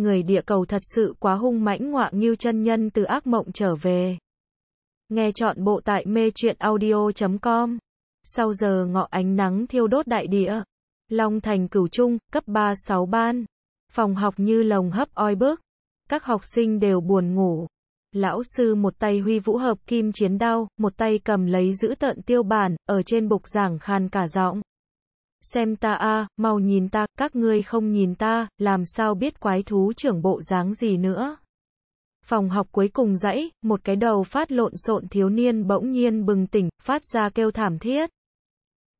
người địa cầu thật sự quá hung mãnh ngọa nghiêu chân nhân từ ác mộng trở về. Nghe chọn bộ tại mê truyện audio.com. Sau giờ ngọ ánh nắng thiêu đốt đại địa. Long thành cửu trung, cấp 36 ban. Phòng học như lồng hấp oi bức. Các học sinh đều buồn ngủ. Lão sư một tay huy vũ hợp kim chiến đao, một tay cầm lấy giữ tận tiêu bản, ở trên bục giảng khan cả giọng xem ta a, à, mau nhìn ta, các ngươi không nhìn ta, làm sao biết quái thú trưởng bộ dáng gì nữa. Phòng học cuối cùng dãy, một cái đầu phát lộn xộn thiếu niên bỗng nhiên bừng tỉnh, phát ra kêu thảm thiết.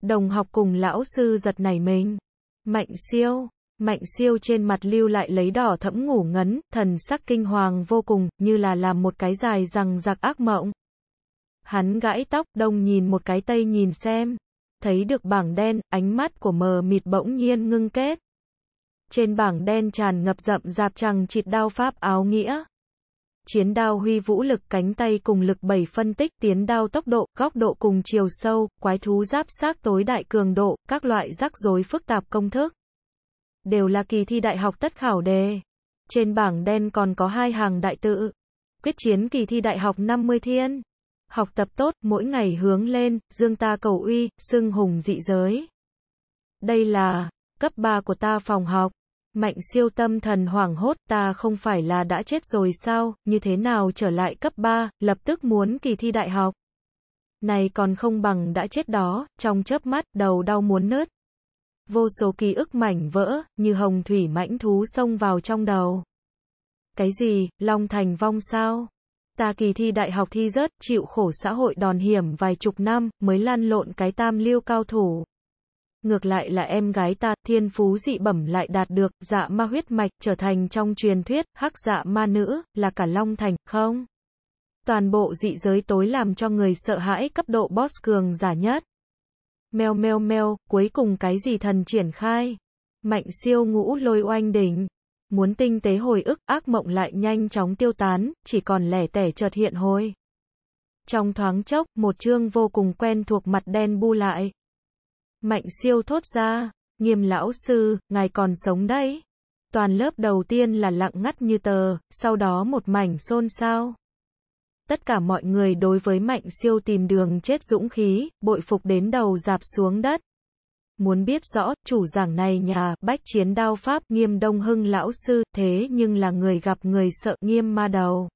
Đồng học cùng lão sư giật nảy mình. Mạnh siêu, mạnh siêu trên mặt lưu lại lấy đỏ thẫm ngủ ngấn, thần sắc kinh hoàng vô cùng, như là làm một cái dài rằng giặc ác mộng. Hắn gãi tóc, đông nhìn một cái tây nhìn xem thấy được bảng đen, ánh mắt của mờ mịt bỗng nhiên ngưng kết. Trên bảng đen tràn ngập rậm rạp chẳng chịt đao pháp áo nghĩa. Chiến đao huy vũ lực cánh tay cùng lực bảy phân tích tiến đao tốc độ, góc độ cùng chiều sâu, quái thú giáp sát tối đại cường độ, các loại rắc rối phức tạp công thức. Đều là kỳ thi đại học tất khảo đề. Trên bảng đen còn có hai hàng đại tự. Quyết chiến kỳ thi đại học 50 thiên học tập tốt, mỗi ngày hướng lên, dương ta cầu uy, xưng hùng dị giới. Đây là cấp 3 của ta phòng học. Mạnh siêu tâm thần hoảng hốt ta không phải là đã chết rồi sao, như thế nào trở lại cấp 3, lập tức muốn kỳ thi đại học. Này còn không bằng đã chết đó, trong chớp mắt, đầu đau muốn nứt. Vô số ký ức mảnh vỡ, như hồng thủy mãnh thú xông vào trong đầu. Cái gì, Long Thành vong sao? ta kỳ thi đại học thi rớt, chịu khổ xã hội đòn hiểm vài chục năm, mới lan lộn cái tam lưu cao thủ. Ngược lại là em gái ta, thiên phú dị bẩm lại đạt được, dạ ma huyết mạch, trở thành trong truyền thuyết, hắc dạ ma nữ, là cả long thành, không? Toàn bộ dị giới tối làm cho người sợ hãi cấp độ boss cường giả nhất. Mèo mèo mèo, cuối cùng cái gì thần triển khai? Mạnh siêu ngũ lôi oanh đỉnh muốn tinh tế hồi ức, ác mộng lại nhanh chóng tiêu tán, chỉ còn lẻ tẻ chợt hiện hồi. Trong thoáng chốc, một chương vô cùng quen thuộc mặt đen bu lại. Mạnh siêu thốt ra, nghiêm lão sư, ngài còn sống đấy. Toàn lớp đầu tiên là lặng ngắt như tờ, sau đó một mảnh xôn xao. Tất cả mọi người đối với mạnh siêu tìm đường chết dũng khí, bội phục đến đầu dạp xuống đất muốn biết rõ, chủ giảng này nhà, bách chiến đao pháp, nghiêm đông hưng lão sư, thế nhưng là người gặp người sợ, nghiêm ma đầu.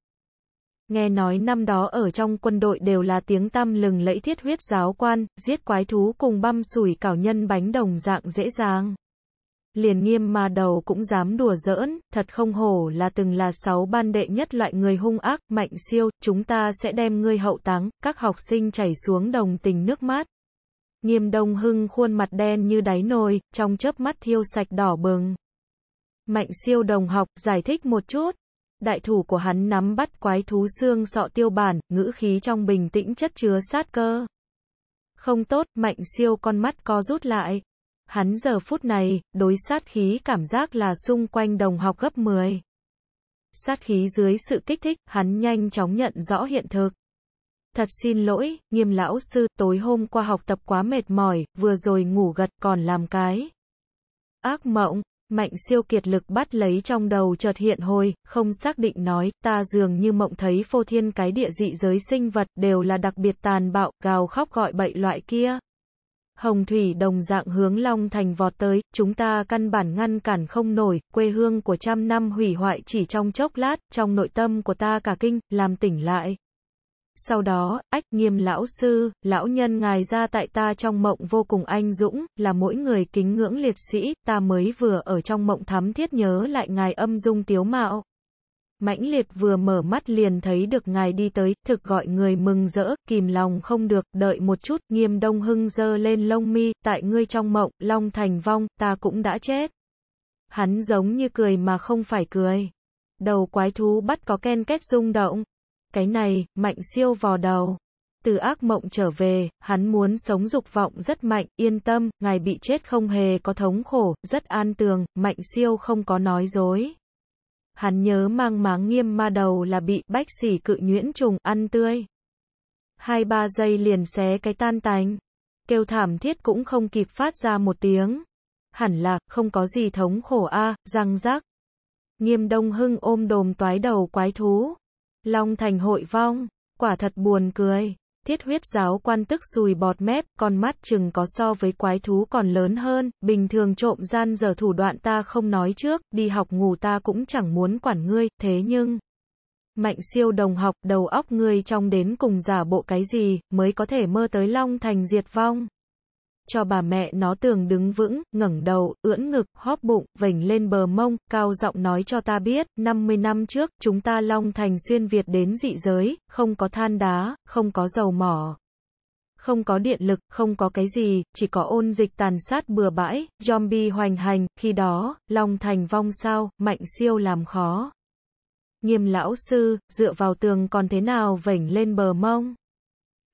Nghe nói năm đó ở trong quân đội đều là tiếng tăm lừng lẫy thiết huyết giáo quan, giết quái thú cùng băm sủi cảo nhân bánh đồng dạng dễ dàng. Liền nghiêm mà đầu cũng dám đùa giỡn, thật không hổ là từng là sáu ban đệ nhất loại người hung ác, mạnh siêu, chúng ta sẽ đem ngươi hậu táng, các học sinh chảy xuống đồng tình nước mát. Nghiêm Đông Hưng khuôn mặt đen như đáy nồi, trong chớp mắt thiêu sạch đỏ bừng. Mạnh siêu đồng học, giải thích một chút. Đại thủ của hắn nắm bắt quái thú xương sọ tiêu bản, ngữ khí trong bình tĩnh chất chứa sát cơ. Không tốt, mạnh siêu con mắt co rút lại. Hắn giờ phút này, đối sát khí cảm giác là xung quanh đồng học gấp 10. Sát khí dưới sự kích thích, hắn nhanh chóng nhận rõ hiện thực. Thật xin lỗi, nghiêm lão sư, tối hôm qua học tập quá mệt mỏi, vừa rồi ngủ gật còn làm cái. Ác mộng, mạnh siêu kiệt lực bắt lấy trong đầu chợt hiện hồi, không xác định nói, ta dường như mộng thấy phô thiên cái địa dị giới sinh vật đều là đặc biệt tàn bạo, gào khóc gọi bậy loại kia. Hồng thủy đồng dạng hướng Long Thành vọt tới, chúng ta căn bản ngăn cản không nổi, quê hương của trăm năm hủy hoại chỉ trong chốc lát, trong nội tâm của ta cả kinh, làm tỉnh lại. Sau đó, ách nghiêm lão sư, lão nhân ngài ra tại ta trong mộng vô cùng anh dũng, là mỗi người kính ngưỡng liệt sĩ, ta mới vừa ở trong mộng thắm thiết nhớ lại ngài âm dung tiếu mạo. Mãnh liệt vừa mở mắt liền thấy được ngài đi tới, thực gọi người mừng rỡ, kìm lòng không được, đợi một chút, nghiêm đông hưng dơ lên lông mi, tại ngươi trong mộng, long thành vong, ta cũng đã chết. Hắn giống như cười mà không phải cười. Đầu quái thú bắt có ken kết rung động. Cái này, mạnh siêu vò đầu. Từ ác mộng trở về, hắn muốn sống dục vọng rất mạnh, yên tâm, ngài bị chết không hề có thống khổ, rất an tường, mạnh siêu không có nói dối. Hắn nhớ mang máng nghiêm ma đầu là bị bách sỉ cự nhuyễn trùng ăn tươi. Hai ba giây liền xé cái tan tành. Kêu thảm thiết cũng không kịp phát ra một tiếng. Hẳn là, không có gì thống khổ a à, răng rác. Nghiêm đông hưng ôm đồm toái đầu quái thú. Long Thành hội vong, quả thật buồn cười. Thiết huyết giáo quan tức sùi bọt mép, con mắt chừng có so với quái thú còn lớn hơn, bình thường trộm gian giờ thủ đoạn ta không nói trước, đi học ngủ ta cũng chẳng muốn quản ngươi, thế nhưng... Mạnh siêu đồng học, đầu óc ngươi trong đến cùng giả bộ cái gì, mới có thể mơ tới Long Thành diệt vong cho bà mẹ nó tường đứng vững, ngẩng đầu, ưỡn ngực, hóp bụng, vểnh lên bờ mông, cao giọng nói cho ta biết, 50 năm trước, chúng ta long thành xuyên Việt đến dị giới, không có than đá, không có dầu mỏ, không có điện lực, không có cái gì, chỉ có ôn dịch tàn sát bừa bãi, zombie hoành hành, khi đó, Long Thành vong sao, mạnh siêu làm khó. Nghiêm lão sư, dựa vào tường còn thế nào vểnh lên bờ mông?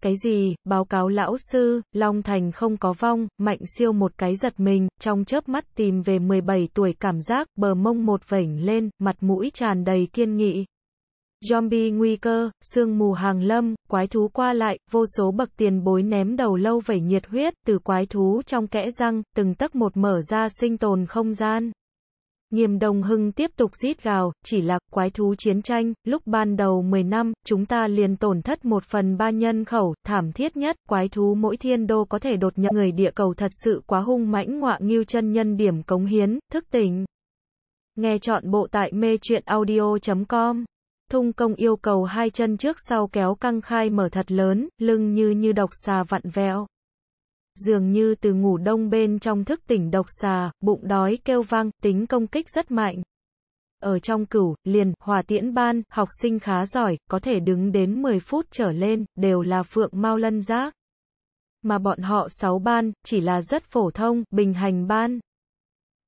Cái gì, báo cáo lão sư, Long Thành không có vong, mạnh siêu một cái giật mình, trong chớp mắt tìm về 17 tuổi cảm giác, bờ mông một vảnh lên, mặt mũi tràn đầy kiên nghị. Zombie nguy cơ, sương mù hàng lâm, quái thú qua lại, vô số bậc tiền bối ném đầu lâu vẩy nhiệt huyết, từ quái thú trong kẽ răng, từng tấc một mở ra sinh tồn không gian. Nghiêm Đông Hưng tiếp tục rít gào, chỉ là quái thú chiến tranh, lúc ban đầu 10 năm, chúng ta liền tổn thất một phần ba nhân khẩu, thảm thiết nhất, quái thú mỗi thiên đô có thể đột nhập người địa cầu thật sự quá hung mãnh ngọa nghiêu chân nhân điểm cống hiến, thức tỉnh. Nghe chọn bộ tại mê truyện audio.com Thung công yêu cầu hai chân trước sau kéo căng khai mở thật lớn, lưng như như độc xà vặn vẹo dường như từ ngủ đông bên trong thức tỉnh độc xà, bụng đói kêu vang, tính công kích rất mạnh. Ở trong cửu, liền, hòa tiễn ban, học sinh khá giỏi, có thể đứng đến 10 phút trở lên, đều là phượng mau lân giác. Mà bọn họ 6 ban, chỉ là rất phổ thông, bình hành ban.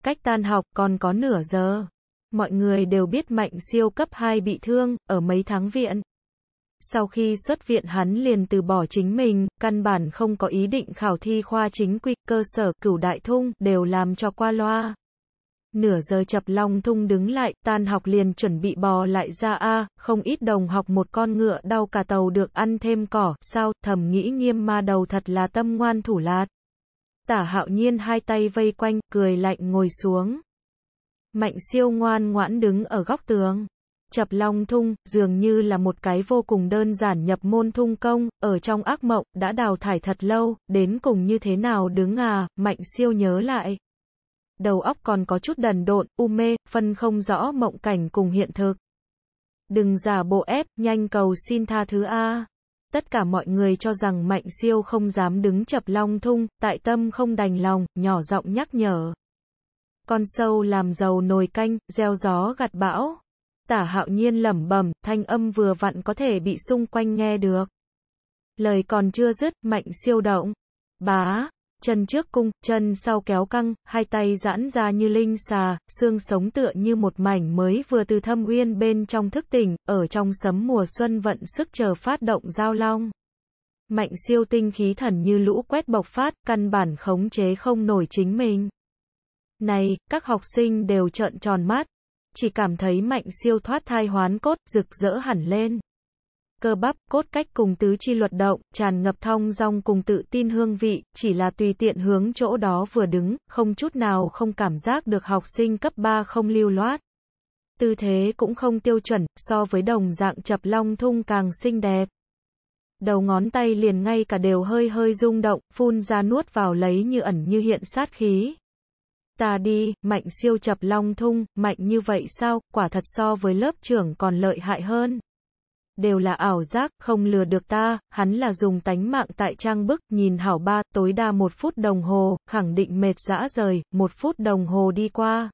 Cách tan học còn có nửa giờ. Mọi người đều biết mạnh siêu cấp 2 bị thương, ở mấy tháng viện sau khi xuất viện hắn liền từ bỏ chính mình, căn bản không có ý định khảo thi khoa chính quy, cơ sở, cửu đại thung, đều làm cho qua loa. Nửa giờ chập long thung đứng lại, tan học liền chuẩn bị bò lại ra A, không ít đồng học một con ngựa đau cả tàu được ăn thêm cỏ, sao, thầm nghĩ nghiêm ma đầu thật là tâm ngoan thủ lạt. Tả hạo nhiên hai tay vây quanh, cười lạnh ngồi xuống. Mạnh siêu ngoan ngoãn đứng ở góc tường chập long thung, dường như là một cái vô cùng đơn giản nhập môn thung công, ở trong ác mộng, đã đào thải thật lâu, đến cùng như thế nào đứng à, mạnh siêu nhớ lại. Đầu óc còn có chút đần độn, u mê, phân không rõ mộng cảnh cùng hiện thực. Đừng giả bộ ép, nhanh cầu xin tha thứ A. Tất cả mọi người cho rằng Mạnh Siêu không dám đứng chập long thung, tại tâm không đành lòng, nhỏ giọng nhắc nhở. Con sâu làm giàu nồi canh, gieo gió gặt bão. Tả hạo nhiên lẩm bẩm, thanh âm vừa vặn có thể bị xung quanh nghe được. Lời còn chưa dứt, mạnh siêu động. Bá, chân trước cung, chân sau kéo căng, hai tay giãn ra như linh xà, xương sống tựa như một mảnh mới vừa từ thâm uyên bên trong thức tỉnh, ở trong sấm mùa xuân vận sức chờ phát động giao long. Mạnh siêu tinh khí thần như lũ quét bộc phát, căn bản khống chế không nổi chính mình. Này, các học sinh đều trợn tròn mắt, chỉ cảm thấy mạnh siêu thoát thai hoán cốt, rực rỡ hẳn lên. Cơ bắp, cốt cách cùng tứ chi luật động, tràn ngập thong rong cùng tự tin hương vị, chỉ là tùy tiện hướng chỗ đó vừa đứng, không chút nào không cảm giác được học sinh cấp 3 không lưu loát. Tư thế cũng không tiêu chuẩn, so với đồng dạng chập long thung càng xinh đẹp. Đầu ngón tay liền ngay cả đều hơi hơi rung động, phun ra nuốt vào lấy như ẩn như hiện sát khí. Ta đi, mạnh siêu chập long thung, mạnh như vậy sao, quả thật so với lớp trưởng còn lợi hại hơn. Đều là ảo giác, không lừa được ta, hắn là dùng tánh mạng tại trang bức, nhìn hảo ba, tối đa một phút đồng hồ, khẳng định mệt dã rời, một phút đồng hồ đi qua.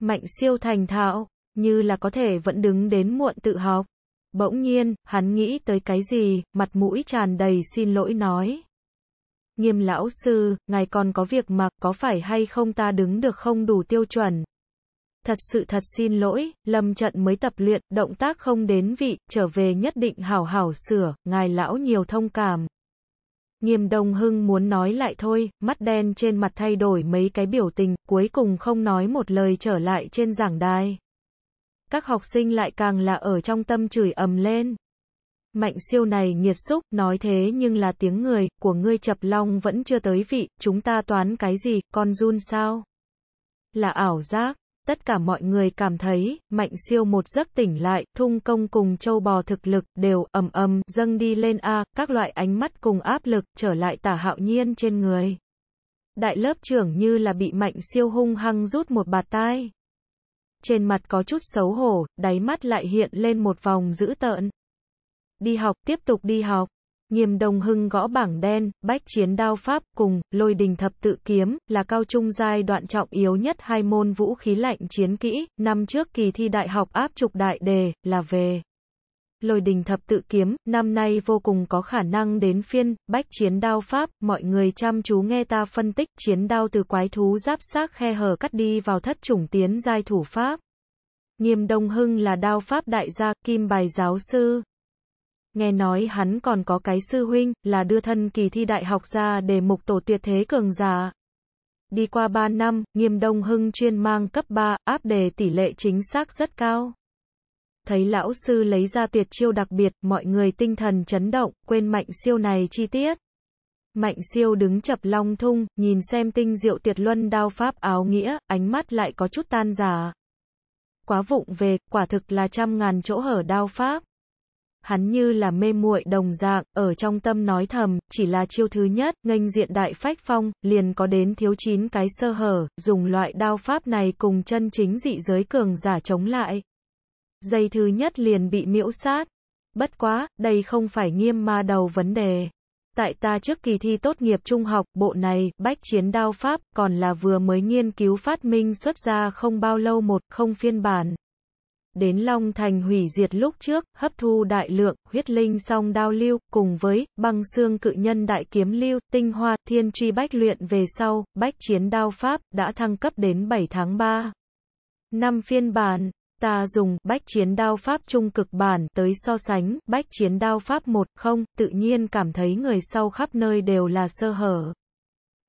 Mạnh siêu thành thạo, như là có thể vẫn đứng đến muộn tự học. Bỗng nhiên, hắn nghĩ tới cái gì, mặt mũi tràn đầy xin lỗi nói. Nghiêm lão sư, ngài còn có việc mà, có phải hay không ta đứng được không đủ tiêu chuẩn? Thật sự thật xin lỗi, lâm trận mới tập luyện, động tác không đến vị, trở về nhất định hảo hảo sửa, ngài lão nhiều thông cảm. Nghiêm Đông Hưng muốn nói lại thôi, mắt đen trên mặt thay đổi mấy cái biểu tình, cuối cùng không nói một lời trở lại trên giảng đài. Các học sinh lại càng là ở trong tâm chửi ầm lên. Mạnh siêu này nhiệt xúc, nói thế nhưng là tiếng người, của ngươi chập long vẫn chưa tới vị, chúng ta toán cái gì, con run sao? Là ảo giác, tất cả mọi người cảm thấy, mạnh siêu một giấc tỉnh lại, thung công cùng châu bò thực lực, đều, ầm ầm, dâng đi lên A, các loại ánh mắt cùng áp lực, trở lại tả hạo nhiên trên người. Đại lớp trưởng như là bị mạnh siêu hung hăng rút một bạt tai. Trên mặt có chút xấu hổ, đáy mắt lại hiện lên một vòng dữ tợn đi học, tiếp tục đi học. Nghiêm Đồng Hưng gõ bảng đen, bách chiến đao pháp cùng lôi đình thập tự kiếm là cao trung giai đoạn trọng yếu nhất hai môn vũ khí lạnh chiến kỹ, năm trước kỳ thi đại học áp trục đại đề là về Lôi đình thập tự kiếm, năm nay vô cùng có khả năng đến phiên, bách chiến đao pháp, mọi người chăm chú nghe ta phân tích, chiến đao từ quái thú giáp xác khe hở cắt đi vào thất chủng tiến giai thủ pháp. Nghiêm Đông Hưng là đao pháp đại gia, kim bài giáo sư, Nghe nói hắn còn có cái sư huynh, là đưa thân kỳ thi đại học ra để mục tổ tuyệt thế cường giả. Đi qua 3 năm, nghiêm đông hưng chuyên mang cấp 3, áp đề tỷ lệ chính xác rất cao. Thấy lão sư lấy ra tuyệt chiêu đặc biệt, mọi người tinh thần chấn động, quên mạnh siêu này chi tiết. Mạnh siêu đứng chập long thung, nhìn xem tinh diệu tuyệt luân đao pháp áo nghĩa, ánh mắt lại có chút tan giả. Quá vụng về, quả thực là trăm ngàn chỗ hở đao pháp hắn như là mê muội đồng dạng, ở trong tâm nói thầm, chỉ là chiêu thứ nhất, nghênh diện đại phách phong, liền có đến thiếu chín cái sơ hở, dùng loại đao pháp này cùng chân chính dị giới cường giả chống lại. Dây thứ nhất liền bị miễu sát. Bất quá, đây không phải nghiêm ma đầu vấn đề. Tại ta trước kỳ thi tốt nghiệp trung học, bộ này, bách chiến đao pháp, còn là vừa mới nghiên cứu phát minh xuất ra không bao lâu một, không phiên bản, đến Long Thành hủy diệt lúc trước, hấp thu đại lượng, huyết linh song đao lưu, cùng với, băng xương cự nhân đại kiếm lưu, tinh hoa, thiên truy bách luyện về sau, bách chiến đao pháp, đã thăng cấp đến 7 tháng 3. Năm phiên bản, ta dùng bách chiến đao pháp trung cực bản tới so sánh bách chiến đao pháp một không tự nhiên cảm thấy người sau khắp nơi đều là sơ hở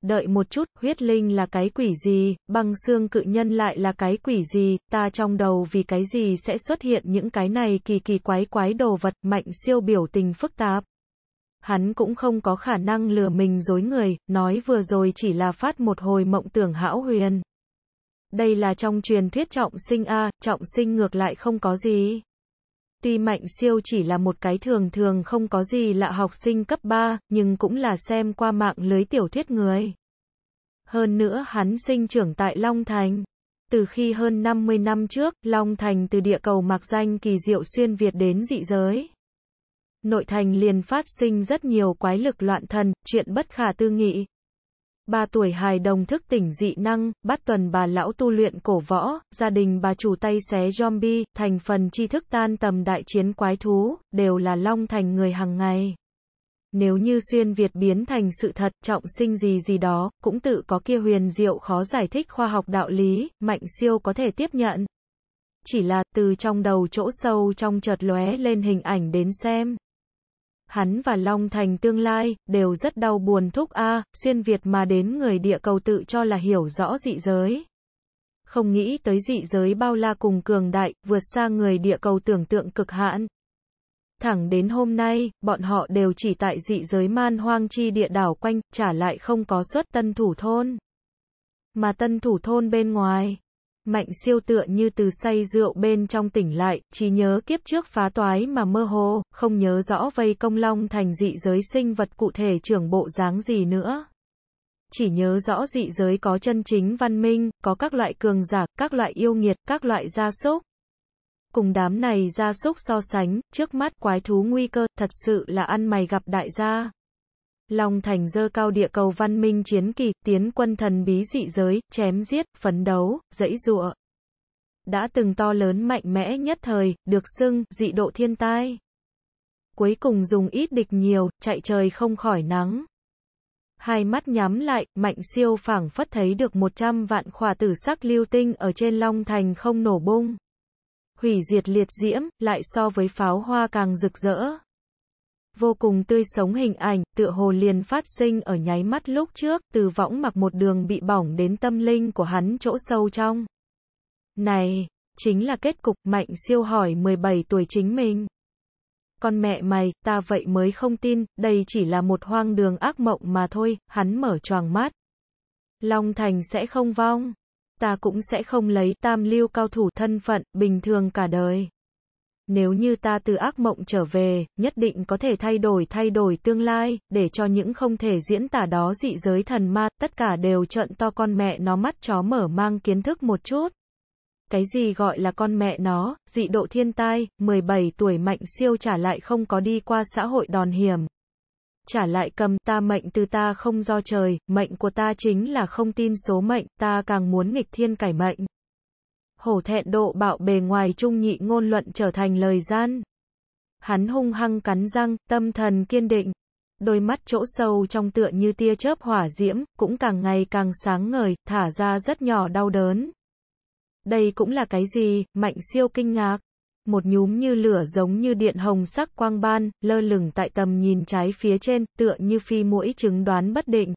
đợi một chút, huyết linh là cái quỷ gì, băng xương cự nhân lại là cái quỷ gì, ta trong đầu vì cái gì sẽ xuất hiện những cái này kỳ kỳ quái quái đồ vật, mạnh siêu biểu tình phức tạp. Hắn cũng không có khả năng lừa mình dối người, nói vừa rồi chỉ là phát một hồi mộng tưởng hão huyền. Đây là trong truyền thuyết trọng sinh a, trọng sinh ngược lại không có gì. Tuy Mạnh Siêu chỉ là một cái thường thường không có gì lạ học sinh cấp 3, nhưng cũng là xem qua mạng lưới tiểu thuyết người. Hơn nữa hắn sinh trưởng tại Long Thành. Từ khi hơn 50 năm trước, Long Thành từ địa cầu mạc danh kỳ diệu xuyên Việt đến dị giới. Nội thành liền phát sinh rất nhiều quái lực loạn thần, chuyện bất khả tư nghị. Bà tuổi hài đồng thức tỉnh dị năng, bắt tuần bà lão tu luyện cổ võ, gia đình bà chủ tay xé zombie, thành phần tri thức tan tầm đại chiến quái thú, đều là long thành người hàng ngày. Nếu như xuyên Việt biến thành sự thật, trọng sinh gì gì đó, cũng tự có kia huyền diệu khó giải thích khoa học đạo lý, mạnh siêu có thể tiếp nhận. Chỉ là từ trong đầu chỗ sâu trong chợt lóe lên hình ảnh đến xem hắn và Long Thành tương lai, đều rất đau buồn thúc a xuyên Việt mà đến người địa cầu tự cho là hiểu rõ dị giới. Không nghĩ tới dị giới bao la cùng cường đại, vượt xa người địa cầu tưởng tượng cực hạn. Thẳng đến hôm nay, bọn họ đều chỉ tại dị giới man hoang chi địa đảo quanh, trả lại không có suất tân thủ thôn. Mà tân thủ thôn bên ngoài, Mạnh siêu tựa như từ say rượu bên trong tỉnh lại, chỉ nhớ kiếp trước phá toái mà mơ hồ, không nhớ rõ vây công long thành dị giới sinh vật cụ thể trưởng bộ dáng gì nữa. Chỉ nhớ rõ dị giới có chân chính văn minh, có các loại cường giả, các loại yêu nghiệt, các loại gia súc. Cùng đám này gia súc so sánh, trước mắt quái thú nguy cơ, thật sự là ăn mày gặp đại gia. Long thành dơ cao địa cầu văn minh chiến kỳ, tiến quân thần bí dị giới, chém giết, phấn đấu, dẫy dụa. Đã từng to lớn mạnh mẽ nhất thời, được xưng, dị độ thiên tai. Cuối cùng dùng ít địch nhiều, chạy trời không khỏi nắng. Hai mắt nhắm lại, mạnh siêu phảng phất thấy được 100 vạn khỏa tử sắc lưu tinh ở trên long thành không nổ bung. Hủy diệt liệt diễm, lại so với pháo hoa càng rực rỡ vô cùng tươi sống hình ảnh, tựa hồ liền phát sinh ở nháy mắt lúc trước, từ võng mặc một đường bị bỏng đến tâm linh của hắn chỗ sâu trong. Này, chính là kết cục mạnh siêu hỏi 17 tuổi chính mình. Con mẹ mày, ta vậy mới không tin, đây chỉ là một hoang đường ác mộng mà thôi, hắn mở choàng mắt. Long Thành sẽ không vong. Ta cũng sẽ không lấy tam lưu cao thủ thân phận, bình thường cả đời. Nếu như ta từ ác mộng trở về, nhất định có thể thay đổi thay đổi tương lai, để cho những không thể diễn tả đó dị giới thần ma, tất cả đều trợn to con mẹ nó mắt chó mở mang kiến thức một chút. Cái gì gọi là con mẹ nó, dị độ thiên tai, 17 tuổi mạnh siêu trả lại không có đi qua xã hội đòn hiểm. Trả lại cầm ta mệnh từ ta không do trời, mệnh của ta chính là không tin số mệnh, ta càng muốn nghịch thiên cải mệnh hổ thẹn độ bạo bề ngoài trung nhị ngôn luận trở thành lời gian. Hắn hung hăng cắn răng, tâm thần kiên định. Đôi mắt chỗ sâu trong tựa như tia chớp hỏa diễm, cũng càng ngày càng sáng ngời, thả ra rất nhỏ đau đớn. Đây cũng là cái gì, mạnh siêu kinh ngạc. Một nhúm như lửa giống như điện hồng sắc quang ban, lơ lửng tại tầm nhìn trái phía trên, tựa như phi mũi chứng đoán bất định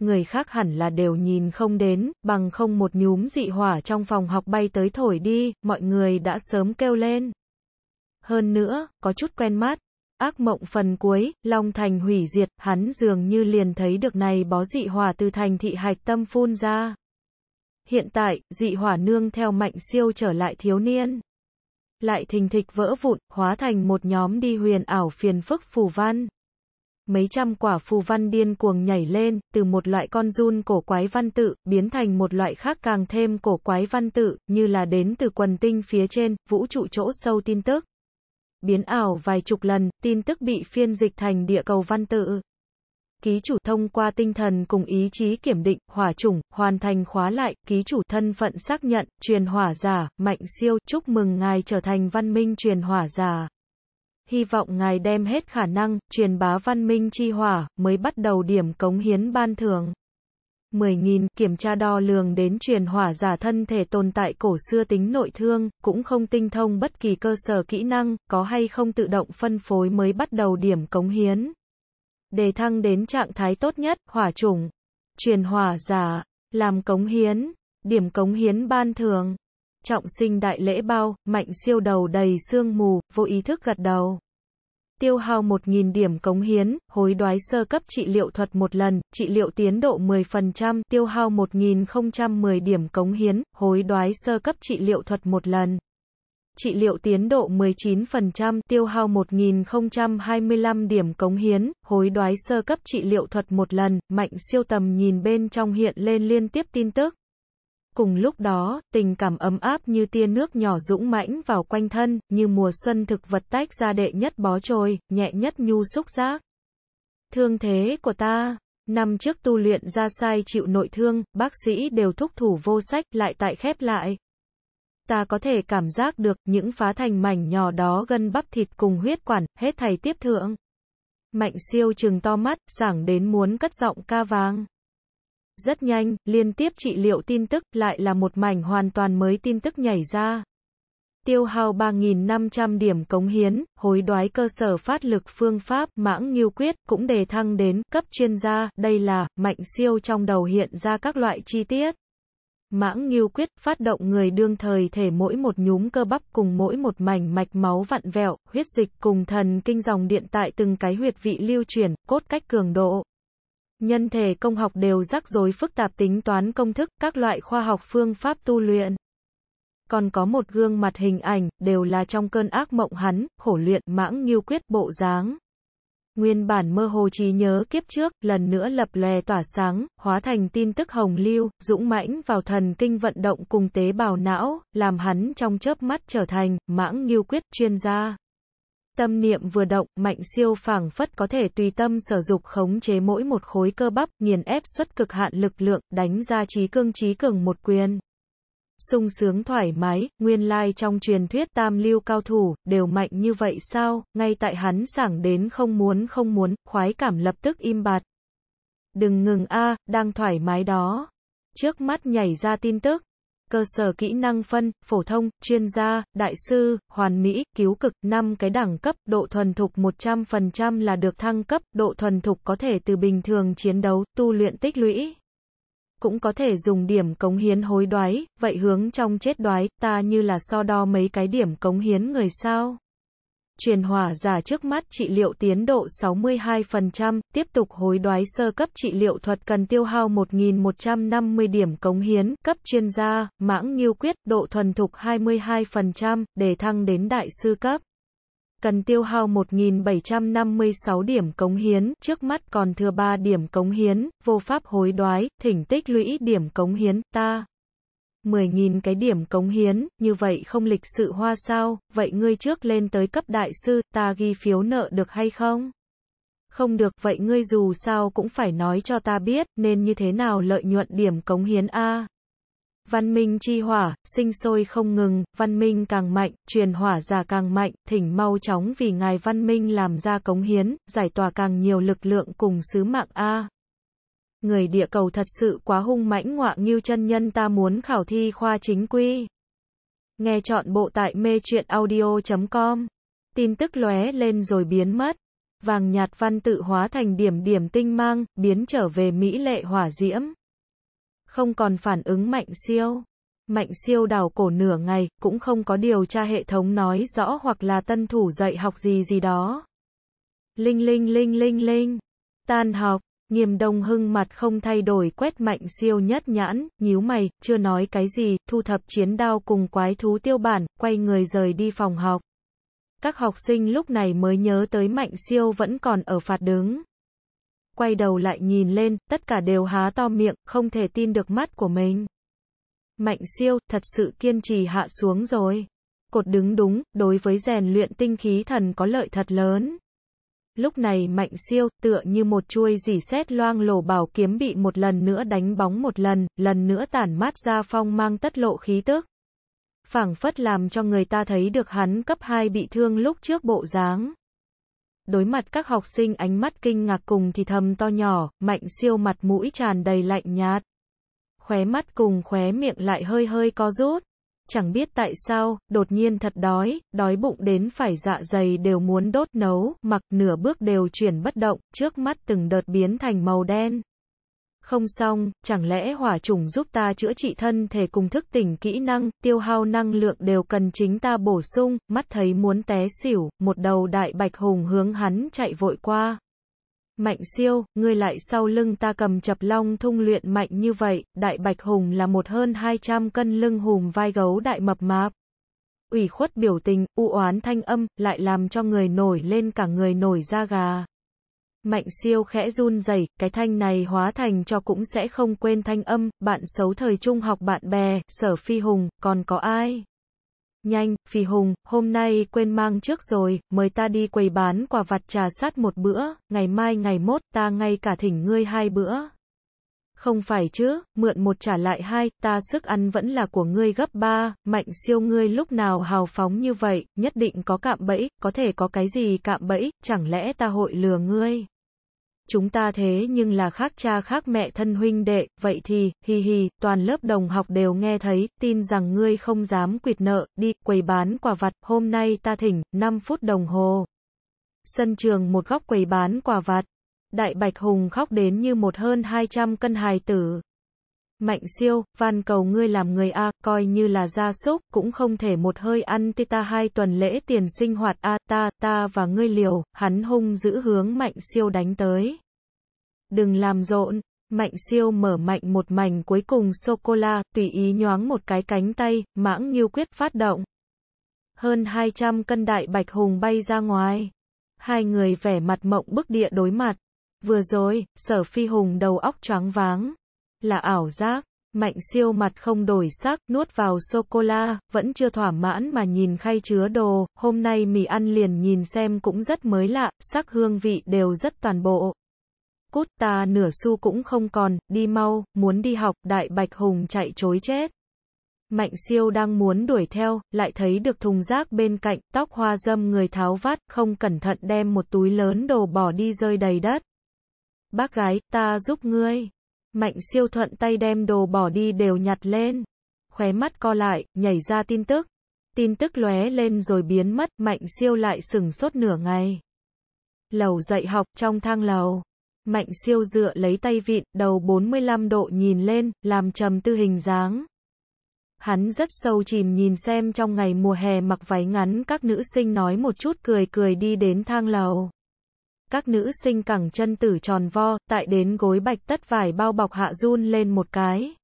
người khác hẳn là đều nhìn không đến, bằng không một nhúm dị hỏa trong phòng học bay tới thổi đi, mọi người đã sớm kêu lên. Hơn nữa, có chút quen mắt. ác mộng phần cuối, Long Thành hủy diệt, hắn dường như liền thấy được này bó dị hỏa từ thành thị hạch tâm phun ra. Hiện tại, dị hỏa nương theo mạnh siêu trở lại thiếu niên. Lại thình thịch vỡ vụn, hóa thành một nhóm đi huyền ảo phiền phức phù văn mấy trăm quả phù văn điên cuồng nhảy lên, từ một loại con run cổ quái văn tự, biến thành một loại khác càng thêm cổ quái văn tự, như là đến từ quần tinh phía trên, vũ trụ chỗ sâu tin tức. Biến ảo vài chục lần, tin tức bị phiên dịch thành địa cầu văn tự. Ký chủ thông qua tinh thần cùng ý chí kiểm định, hỏa chủng, hoàn thành khóa lại, ký chủ thân phận xác nhận, truyền hỏa giả, mạnh siêu, chúc mừng ngài trở thành văn minh truyền hỏa giả hy vọng ngài đem hết khả năng, truyền bá văn minh chi hỏa, mới bắt đầu điểm cống hiến ban thường 10.000 kiểm tra đo lường đến truyền hỏa giả thân thể tồn tại cổ xưa tính nội thương, cũng không tinh thông bất kỳ cơ sở kỹ năng, có hay không tự động phân phối mới bắt đầu điểm cống hiến. Đề thăng đến trạng thái tốt nhất, hỏa chủng, truyền hỏa giả, làm cống hiến, điểm cống hiến ban thường. Trọng sinh đại lễ bao, mạnh siêu đầu đầy sương mù, vô ý thức gật đầu. Tiêu hao 1.000 điểm cống hiến, hối đoái sơ cấp trị liệu thuật một lần, trị liệu tiến độ 10%, tiêu hao 1.010 điểm cống hiến, hối đoái sơ cấp trị liệu thuật một lần trị liệu tiến độ 19%, tiêu hao 1025 điểm cống hiến, hối đoái sơ cấp trị liệu thuật một lần, mạnh siêu tầm nhìn bên trong hiện lên liên tiếp tin tức. Cùng lúc đó, tình cảm ấm áp như tia nước nhỏ dũng mãnh vào quanh thân, như mùa xuân thực vật tách ra đệ nhất bó trồi, nhẹ nhất nhu xúc giác. Thương thế của ta, năm trước tu luyện ra sai chịu nội thương, bác sĩ đều thúc thủ vô sách lại tại khép lại. Ta có thể cảm giác được những phá thành mảnh nhỏ đó gân bắp thịt cùng huyết quản, hết thầy tiếp thượng. Mạnh siêu trừng to mắt, sảng đến muốn cất giọng ca vang. Rất nhanh, liên tiếp trị liệu tin tức, lại là một mảnh hoàn toàn mới tin tức nhảy ra. Tiêu hao 3.500 điểm cống hiến, hối đoái cơ sở phát lực phương pháp, mãng nghiêu quyết, cũng đề thăng đến, cấp chuyên gia, đây là, mạnh siêu trong đầu hiện ra các loại chi tiết. Mãng nghiêu quyết, phát động người đương thời thể mỗi một nhúm cơ bắp cùng mỗi một mảnh mạch máu vặn vẹo, huyết dịch cùng thần kinh dòng điện tại từng cái huyệt vị lưu truyền cốt cách cường độ nhân thể công học đều rắc rối phức tạp tính toán công thức, các loại khoa học phương pháp tu luyện. Còn có một gương mặt hình ảnh, đều là trong cơn ác mộng hắn, khổ luyện, mãng nghiêu quyết bộ dáng. Nguyên bản mơ hồ trí nhớ kiếp trước, lần nữa lập lè tỏa sáng, hóa thành tin tức hồng lưu, dũng mãnh vào thần kinh vận động cùng tế bào não, làm hắn trong chớp mắt trở thành, mãng nghiêu quyết, chuyên gia tâm niệm vừa động, mạnh siêu phảng phất có thể tùy tâm sở dục khống chế mỗi một khối cơ bắp, nghiền ép xuất cực hạn lực lượng, đánh ra trí cương trí cường một quyền. sung sướng thoải mái, nguyên lai like trong truyền thuyết tam lưu cao thủ, đều mạnh như vậy sao, ngay tại hắn sảng đến không muốn không muốn, khoái cảm lập tức im bạt. Đừng ngừng a đang thoải mái đó. Trước mắt nhảy ra tin tức, cơ sở kỹ năng phân, phổ thông, chuyên gia, đại sư, hoàn mỹ, cứu cực, 5 cái đẳng cấp, độ thuần thục 100% là được thăng cấp, độ thuần thục có thể từ bình thường chiến đấu, tu luyện tích lũy. Cũng có thể dùng điểm cống hiến hối đoái, vậy hướng trong chết đoái, ta như là so đo mấy cái điểm cống hiến người sao truyền hỏa giả trước mắt trị liệu tiến độ 62%, tiếp tục hối đoái sơ cấp trị liệu thuật cần tiêu hao 1.150 điểm cống hiến, cấp chuyên gia, mãng nghiêu quyết, độ thuần thục 22%, để thăng đến đại sư cấp. Cần tiêu hao 1.756 điểm cống hiến, trước mắt còn thừa 3 điểm cống hiến, vô pháp hối đoái, thỉnh tích lũy điểm cống hiến, ta. 10.000 cái điểm cống hiến, như vậy không lịch sự hoa sao, vậy ngươi trước lên tới cấp đại sư, ta ghi phiếu nợ được hay không? Không được, vậy ngươi dù sao cũng phải nói cho ta biết, nên như thế nào lợi nhuận điểm cống hiến A. Văn minh chi hỏa, sinh sôi không ngừng, văn minh càng mạnh, truyền hỏa già càng mạnh, thỉnh mau chóng vì ngài văn minh làm ra cống hiến, giải tỏa càng nhiều lực lượng cùng sứ mạng A người địa cầu thật sự quá hung mãnh ngoạ nghiêu chân nhân ta muốn khảo thi khoa chính quy. Nghe chọn bộ tại mê truyện audio.com. Tin tức lóe lên rồi biến mất. Vàng nhạt văn tự hóa thành điểm điểm tinh mang, biến trở về mỹ lệ hỏa diễm. Không còn phản ứng mạnh siêu. Mạnh siêu đào cổ nửa ngày, cũng không có điều tra hệ thống nói rõ hoặc là tân thủ dạy học gì gì đó. Linh linh linh linh linh. Tan học. Nghiêm Đông Hưng mặt không thay đổi quét mạnh siêu nhất nhãn, nhíu mày, chưa nói cái gì, thu thập chiến đao cùng quái thú tiêu bản, quay người rời đi phòng học. Các học sinh lúc này mới nhớ tới mạnh siêu vẫn còn ở phạt đứng. Quay đầu lại nhìn lên, tất cả đều há to miệng, không thể tin được mắt của mình. Mạnh siêu, thật sự kiên trì hạ xuống rồi. Cột đứng đúng, đối với rèn luyện tinh khí thần có lợi thật lớn. Lúc này mạnh siêu tựa như một chuôi dì xét loang lổ bảo kiếm bị một lần nữa đánh bóng một lần, lần nữa tản mát ra phong mang tất lộ khí tức, phảng phất làm cho người ta thấy được hắn cấp 2 bị thương lúc trước bộ dáng. Đối mặt các học sinh ánh mắt kinh ngạc cùng thì thầm to nhỏ, mạnh siêu mặt mũi tràn đầy lạnh nhạt. Khóe mắt cùng khóe miệng lại hơi hơi co rút chẳng biết tại sao, đột nhiên thật đói, đói bụng đến phải dạ dày đều muốn đốt nấu, mặc nửa bước đều chuyển bất động, trước mắt từng đợt biến thành màu đen. Không xong, chẳng lẽ hỏa trùng giúp ta chữa trị thân thể cùng thức tỉnh kỹ năng, tiêu hao năng lượng đều cần chính ta bổ sung, mắt thấy muốn té xỉu, một đầu đại bạch hùng hướng hắn chạy vội qua. Mạnh siêu, ngươi lại sau lưng ta cầm chập long thung luyện mạnh như vậy, đại bạch hùng là một hơn 200 cân lưng hùm vai gấu đại mập mạp. Ủy khuất biểu tình, u oán thanh âm, lại làm cho người nổi lên cả người nổi da gà. Mạnh siêu khẽ run rẩy, cái thanh này hóa thành cho cũng sẽ không quên thanh âm, bạn xấu thời trung học bạn bè, sở phi hùng, còn có ai? Nhanh, Phì Hùng, hôm nay quên mang trước rồi, mời ta đi quầy bán quả vặt trà sát một bữa, ngày mai ngày mốt ta ngay cả thỉnh ngươi hai bữa. Không phải chứ, mượn một trả lại hai, ta sức ăn vẫn là của ngươi gấp ba, mạnh siêu ngươi lúc nào hào phóng như vậy, nhất định có cạm bẫy, có thể có cái gì cạm bẫy, chẳng lẽ ta hội lừa ngươi chúng ta thế nhưng là khác cha khác mẹ thân huynh đệ, vậy thì, hi hi, toàn lớp đồng học đều nghe thấy, tin rằng ngươi không dám quyệt nợ, đi, quầy bán quả vặt, hôm nay ta thỉnh, 5 phút đồng hồ. Sân trường một góc quầy bán quả vặt, Đại Bạch Hùng khóc đến như một hơn 200 cân hài tử. Mạnh siêu, van cầu ngươi làm người A, coi như là gia súc, cũng không thể một hơi ăn ti ta hai tuần lễ tiền sinh hoạt A, ta, ta và ngươi liều, hắn hung giữ hướng mạnh siêu đánh tới. Đừng làm rộn, mạnh siêu mở mạnh một mảnh cuối cùng sô-cô-la, tùy ý nhoáng một cái cánh tay, mãng nghiêu quyết phát động. Hơn 200 cân đại bạch hùng bay ra ngoài. Hai người vẻ mặt mộng bức địa đối mặt. Vừa rồi, sở phi hùng đầu óc choáng váng là ảo giác. Mạnh siêu mặt không đổi sắc, nuốt vào sô-cô-la, vẫn chưa thỏa mãn mà nhìn khay chứa đồ, hôm nay mì ăn liền nhìn xem cũng rất mới lạ, sắc hương vị đều rất toàn bộ. Cút ta nửa xu cũng không còn, đi mau, muốn đi học, đại bạch hùng chạy chối chết. Mạnh siêu đang muốn đuổi theo, lại thấy được thùng rác bên cạnh, tóc hoa dâm người tháo vát, không cẩn thận đem một túi lớn đồ bỏ đi rơi đầy đất. Bác gái, ta giúp ngươi. Mạnh siêu thuận tay đem đồ bỏ đi đều nhặt lên. Khóe mắt co lại, nhảy ra tin tức. Tin tức lóe lên rồi biến mất, mạnh siêu lại sừng sốt nửa ngày. Lầu dạy học trong thang lầu. Mạnh siêu dựa lấy tay vịn, đầu 45 độ nhìn lên, làm trầm tư hình dáng. Hắn rất sâu chìm nhìn xem trong ngày mùa hè mặc váy ngắn các nữ sinh nói một chút cười cười đi đến thang lầu các nữ sinh cẳng chân tử tròn vo, tại đến gối bạch tất vải bao bọc hạ run lên một cái.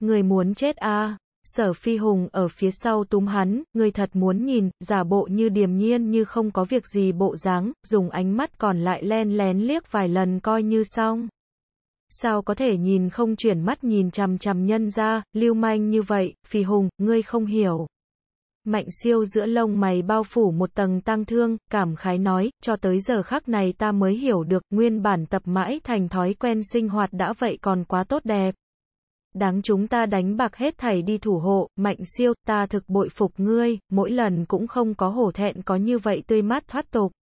Người muốn chết a à. Sở Phi Hùng ở phía sau túm hắn, người thật muốn nhìn, giả bộ như điềm nhiên như không có việc gì bộ dáng, dùng ánh mắt còn lại len lén liếc vài lần coi như xong. Sao có thể nhìn không chuyển mắt nhìn chằm chằm nhân ra, lưu manh như vậy, Phi Hùng, ngươi không hiểu. Mạnh siêu giữa lông mày bao phủ một tầng tang thương, cảm khái nói, cho tới giờ khắc này ta mới hiểu được, nguyên bản tập mãi thành thói quen sinh hoạt đã vậy còn quá tốt đẹp. Đáng chúng ta đánh bạc hết thảy đi thủ hộ, mạnh siêu, ta thực bội phục ngươi, mỗi lần cũng không có hổ thẹn có như vậy tươi mát thoát tục.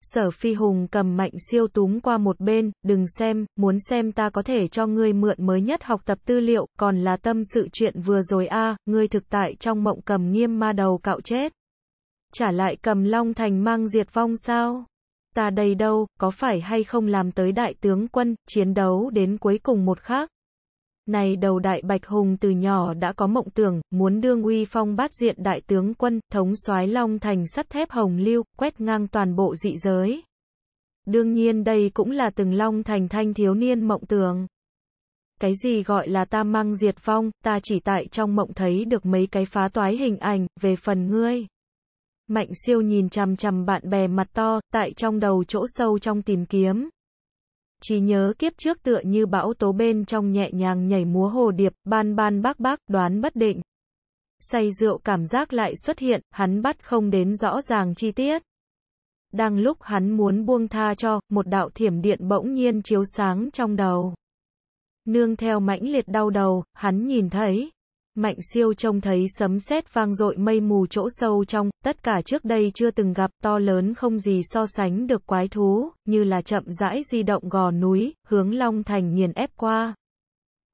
Sở Phi Hùng cầm mạnh siêu túm qua một bên, đừng xem, muốn xem ta có thể cho ngươi mượn mới nhất học tập tư liệu, còn là tâm sự chuyện vừa rồi a, ngươi thực tại trong mộng cầm nghiêm ma đầu cạo chết. Trả lại cầm long thành mang diệt vong sao? Ta đầy đâu, có phải hay không làm tới đại tướng quân, chiến đấu đến cuối cùng một khác? Này đầu đại bạch hùng từ nhỏ đã có mộng tưởng, muốn đương uy phong bát diện đại tướng quân, thống soái long thành sắt thép hồng lưu, quét ngang toàn bộ dị giới. Đương nhiên đây cũng là từng long thành thanh thiếu niên mộng tưởng. Cái gì gọi là ta mang diệt vong ta chỉ tại trong mộng thấy được mấy cái phá toái hình ảnh, về phần ngươi. Mạnh siêu nhìn chằm chằm bạn bè mặt to, tại trong đầu chỗ sâu trong tìm kiếm trí nhớ kiếp trước tựa như bão tố bên trong nhẹ nhàng nhảy múa hồ điệp, ban ban bác bác, đoán bất định. Say rượu cảm giác lại xuất hiện, hắn bắt không đến rõ ràng chi tiết. Đang lúc hắn muốn buông tha cho, một đạo thiểm điện bỗng nhiên chiếu sáng trong đầu. Nương theo mãnh liệt đau đầu, hắn nhìn thấy. Mạnh siêu trông thấy sấm sét vang dội mây mù chỗ sâu trong, tất cả trước đây chưa từng gặp to lớn không gì so sánh được quái thú, như là chậm rãi di động gò núi, hướng Long Thành nghiền ép qua.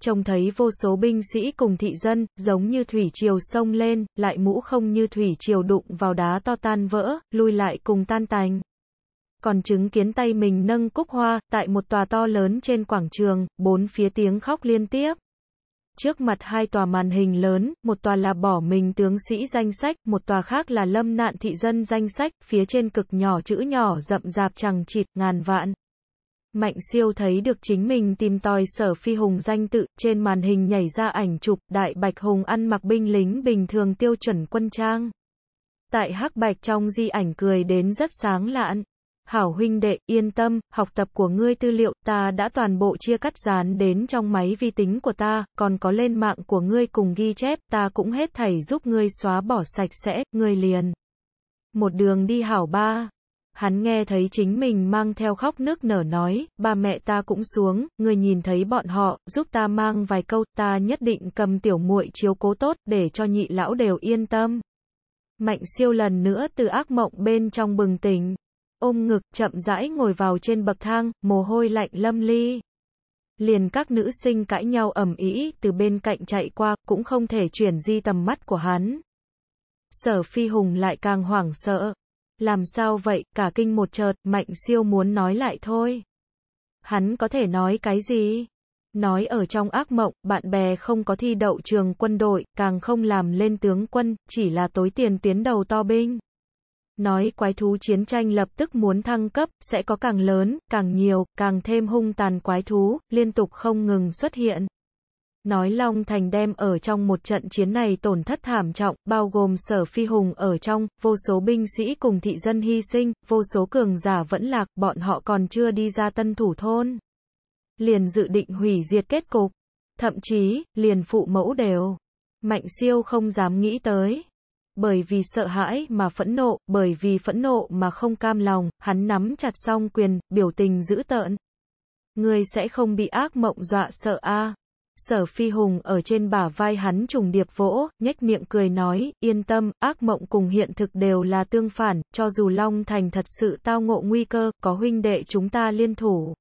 Trông thấy vô số binh sĩ cùng thị dân, giống như thủy triều sông lên, lại mũ không như thủy triều đụng vào đá to tan vỡ, lui lại cùng tan tành còn chứng kiến tay mình nâng cúc hoa, tại một tòa to lớn trên quảng trường, bốn phía tiếng khóc liên tiếp. Trước mặt hai tòa màn hình lớn, một tòa là bỏ mình tướng sĩ danh sách, một tòa khác là lâm nạn thị dân danh sách, phía trên cực nhỏ chữ nhỏ rậm rạp chẳng chịt, ngàn vạn. Mạnh siêu thấy được chính mình tìm tòi sở phi hùng danh tự, trên màn hình nhảy ra ảnh chụp, đại bạch hùng ăn mặc binh lính bình thường tiêu chuẩn quân trang. Tại hắc bạch trong di ảnh cười đến rất sáng lạn. Hảo huynh đệ, yên tâm, học tập của ngươi tư liệu, ta đã toàn bộ chia cắt dán đến trong máy vi tính của ta, còn có lên mạng của ngươi cùng ghi chép, ta cũng hết thảy giúp ngươi xóa bỏ sạch sẽ, ngươi liền. Một đường đi hảo ba. Hắn nghe thấy chính mình mang theo khóc nước nở nói, ba mẹ ta cũng xuống, người nhìn thấy bọn họ, giúp ta mang vài câu, ta nhất định cầm tiểu muội chiếu cố tốt, để cho nhị lão đều yên tâm. Mạnh siêu lần nữa từ ác mộng bên trong bừng tỉnh ôm ngực, chậm rãi ngồi vào trên bậc thang, mồ hôi lạnh lâm ly. Liền các nữ sinh cãi nhau ầm ĩ, từ bên cạnh chạy qua, cũng không thể chuyển di tầm mắt của hắn. Sở Phi Hùng lại càng hoảng sợ. Làm sao vậy, cả kinh một chợt, Mạnh Siêu muốn nói lại thôi. Hắn có thể nói cái gì? Nói ở trong ác mộng, bạn bè không có thi đậu trường quân đội, càng không làm lên tướng quân, chỉ là tối tiền tiến đầu to binh. Nói quái thú chiến tranh lập tức muốn thăng cấp, sẽ có càng lớn, càng nhiều, càng thêm hung tàn quái thú, liên tục không ngừng xuất hiện. Nói Long Thành đem ở trong một trận chiến này tổn thất thảm trọng, bao gồm sở phi hùng ở trong, vô số binh sĩ cùng thị dân hy sinh, vô số cường giả vẫn lạc, bọn họ còn chưa đi ra tân thủ thôn. Liền dự định hủy diệt kết cục, thậm chí, liền phụ mẫu đều. Mạnh siêu không dám nghĩ tới bởi vì sợ hãi mà phẫn nộ, bởi vì phẫn nộ mà không cam lòng, hắn nắm chặt song quyền, biểu tình dữ tợn. người sẽ không bị ác mộng dọa sợ a. Sở Phi Hùng ở trên bả vai hắn trùng điệp vỗ, nhếch miệng cười nói, yên tâm, ác mộng cùng hiện thực đều là tương phản, cho dù Long Thành thật sự tao ngộ nguy cơ, có huynh đệ chúng ta liên thủ.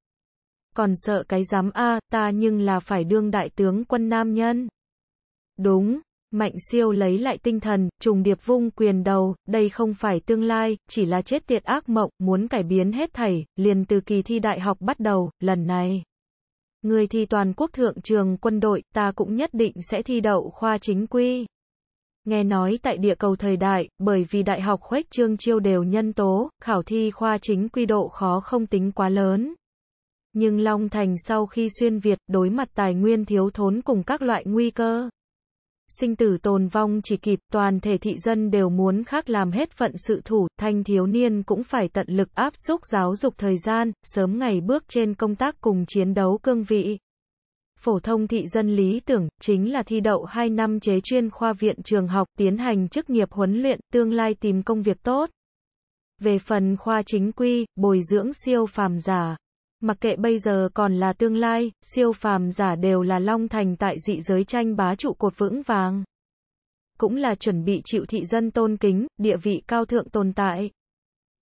Còn sợ cái dám a, ta nhưng là phải đương đại tướng quân nam nhân. Đúng, Mạnh siêu lấy lại tinh thần, trùng điệp vung quyền đầu, đây không phải tương lai, chỉ là chết tiệt ác mộng, muốn cải biến hết thảy, liền từ kỳ thi đại học bắt đầu, lần này. Người thi toàn quốc thượng trường quân đội, ta cũng nhất định sẽ thi đậu khoa chính quy. Nghe nói tại địa cầu thời đại, bởi vì đại học khuếch trương chiêu đều nhân tố, khảo thi khoa chính quy độ khó không tính quá lớn. Nhưng Long Thành sau khi xuyên Việt, đối mặt tài nguyên thiếu thốn cùng các loại nguy cơ sinh tử tồn vong chỉ kịp, toàn thể thị dân đều muốn khác làm hết phận sự thủ, thanh thiếu niên cũng phải tận lực áp xúc giáo dục thời gian, sớm ngày bước trên công tác cùng chiến đấu cương vị. Phổ thông thị dân lý tưởng, chính là thi đậu 2 năm chế chuyên khoa viện trường học, tiến hành chức nghiệp huấn luyện, tương lai tìm công việc tốt. Về phần khoa chính quy, bồi dưỡng siêu phàm giả, Mặc kệ bây giờ còn là tương lai, siêu phàm giả đều là long thành tại dị giới tranh bá trụ cột vững vàng. Cũng là chuẩn bị chịu thị dân tôn kính, địa vị cao thượng tồn tại.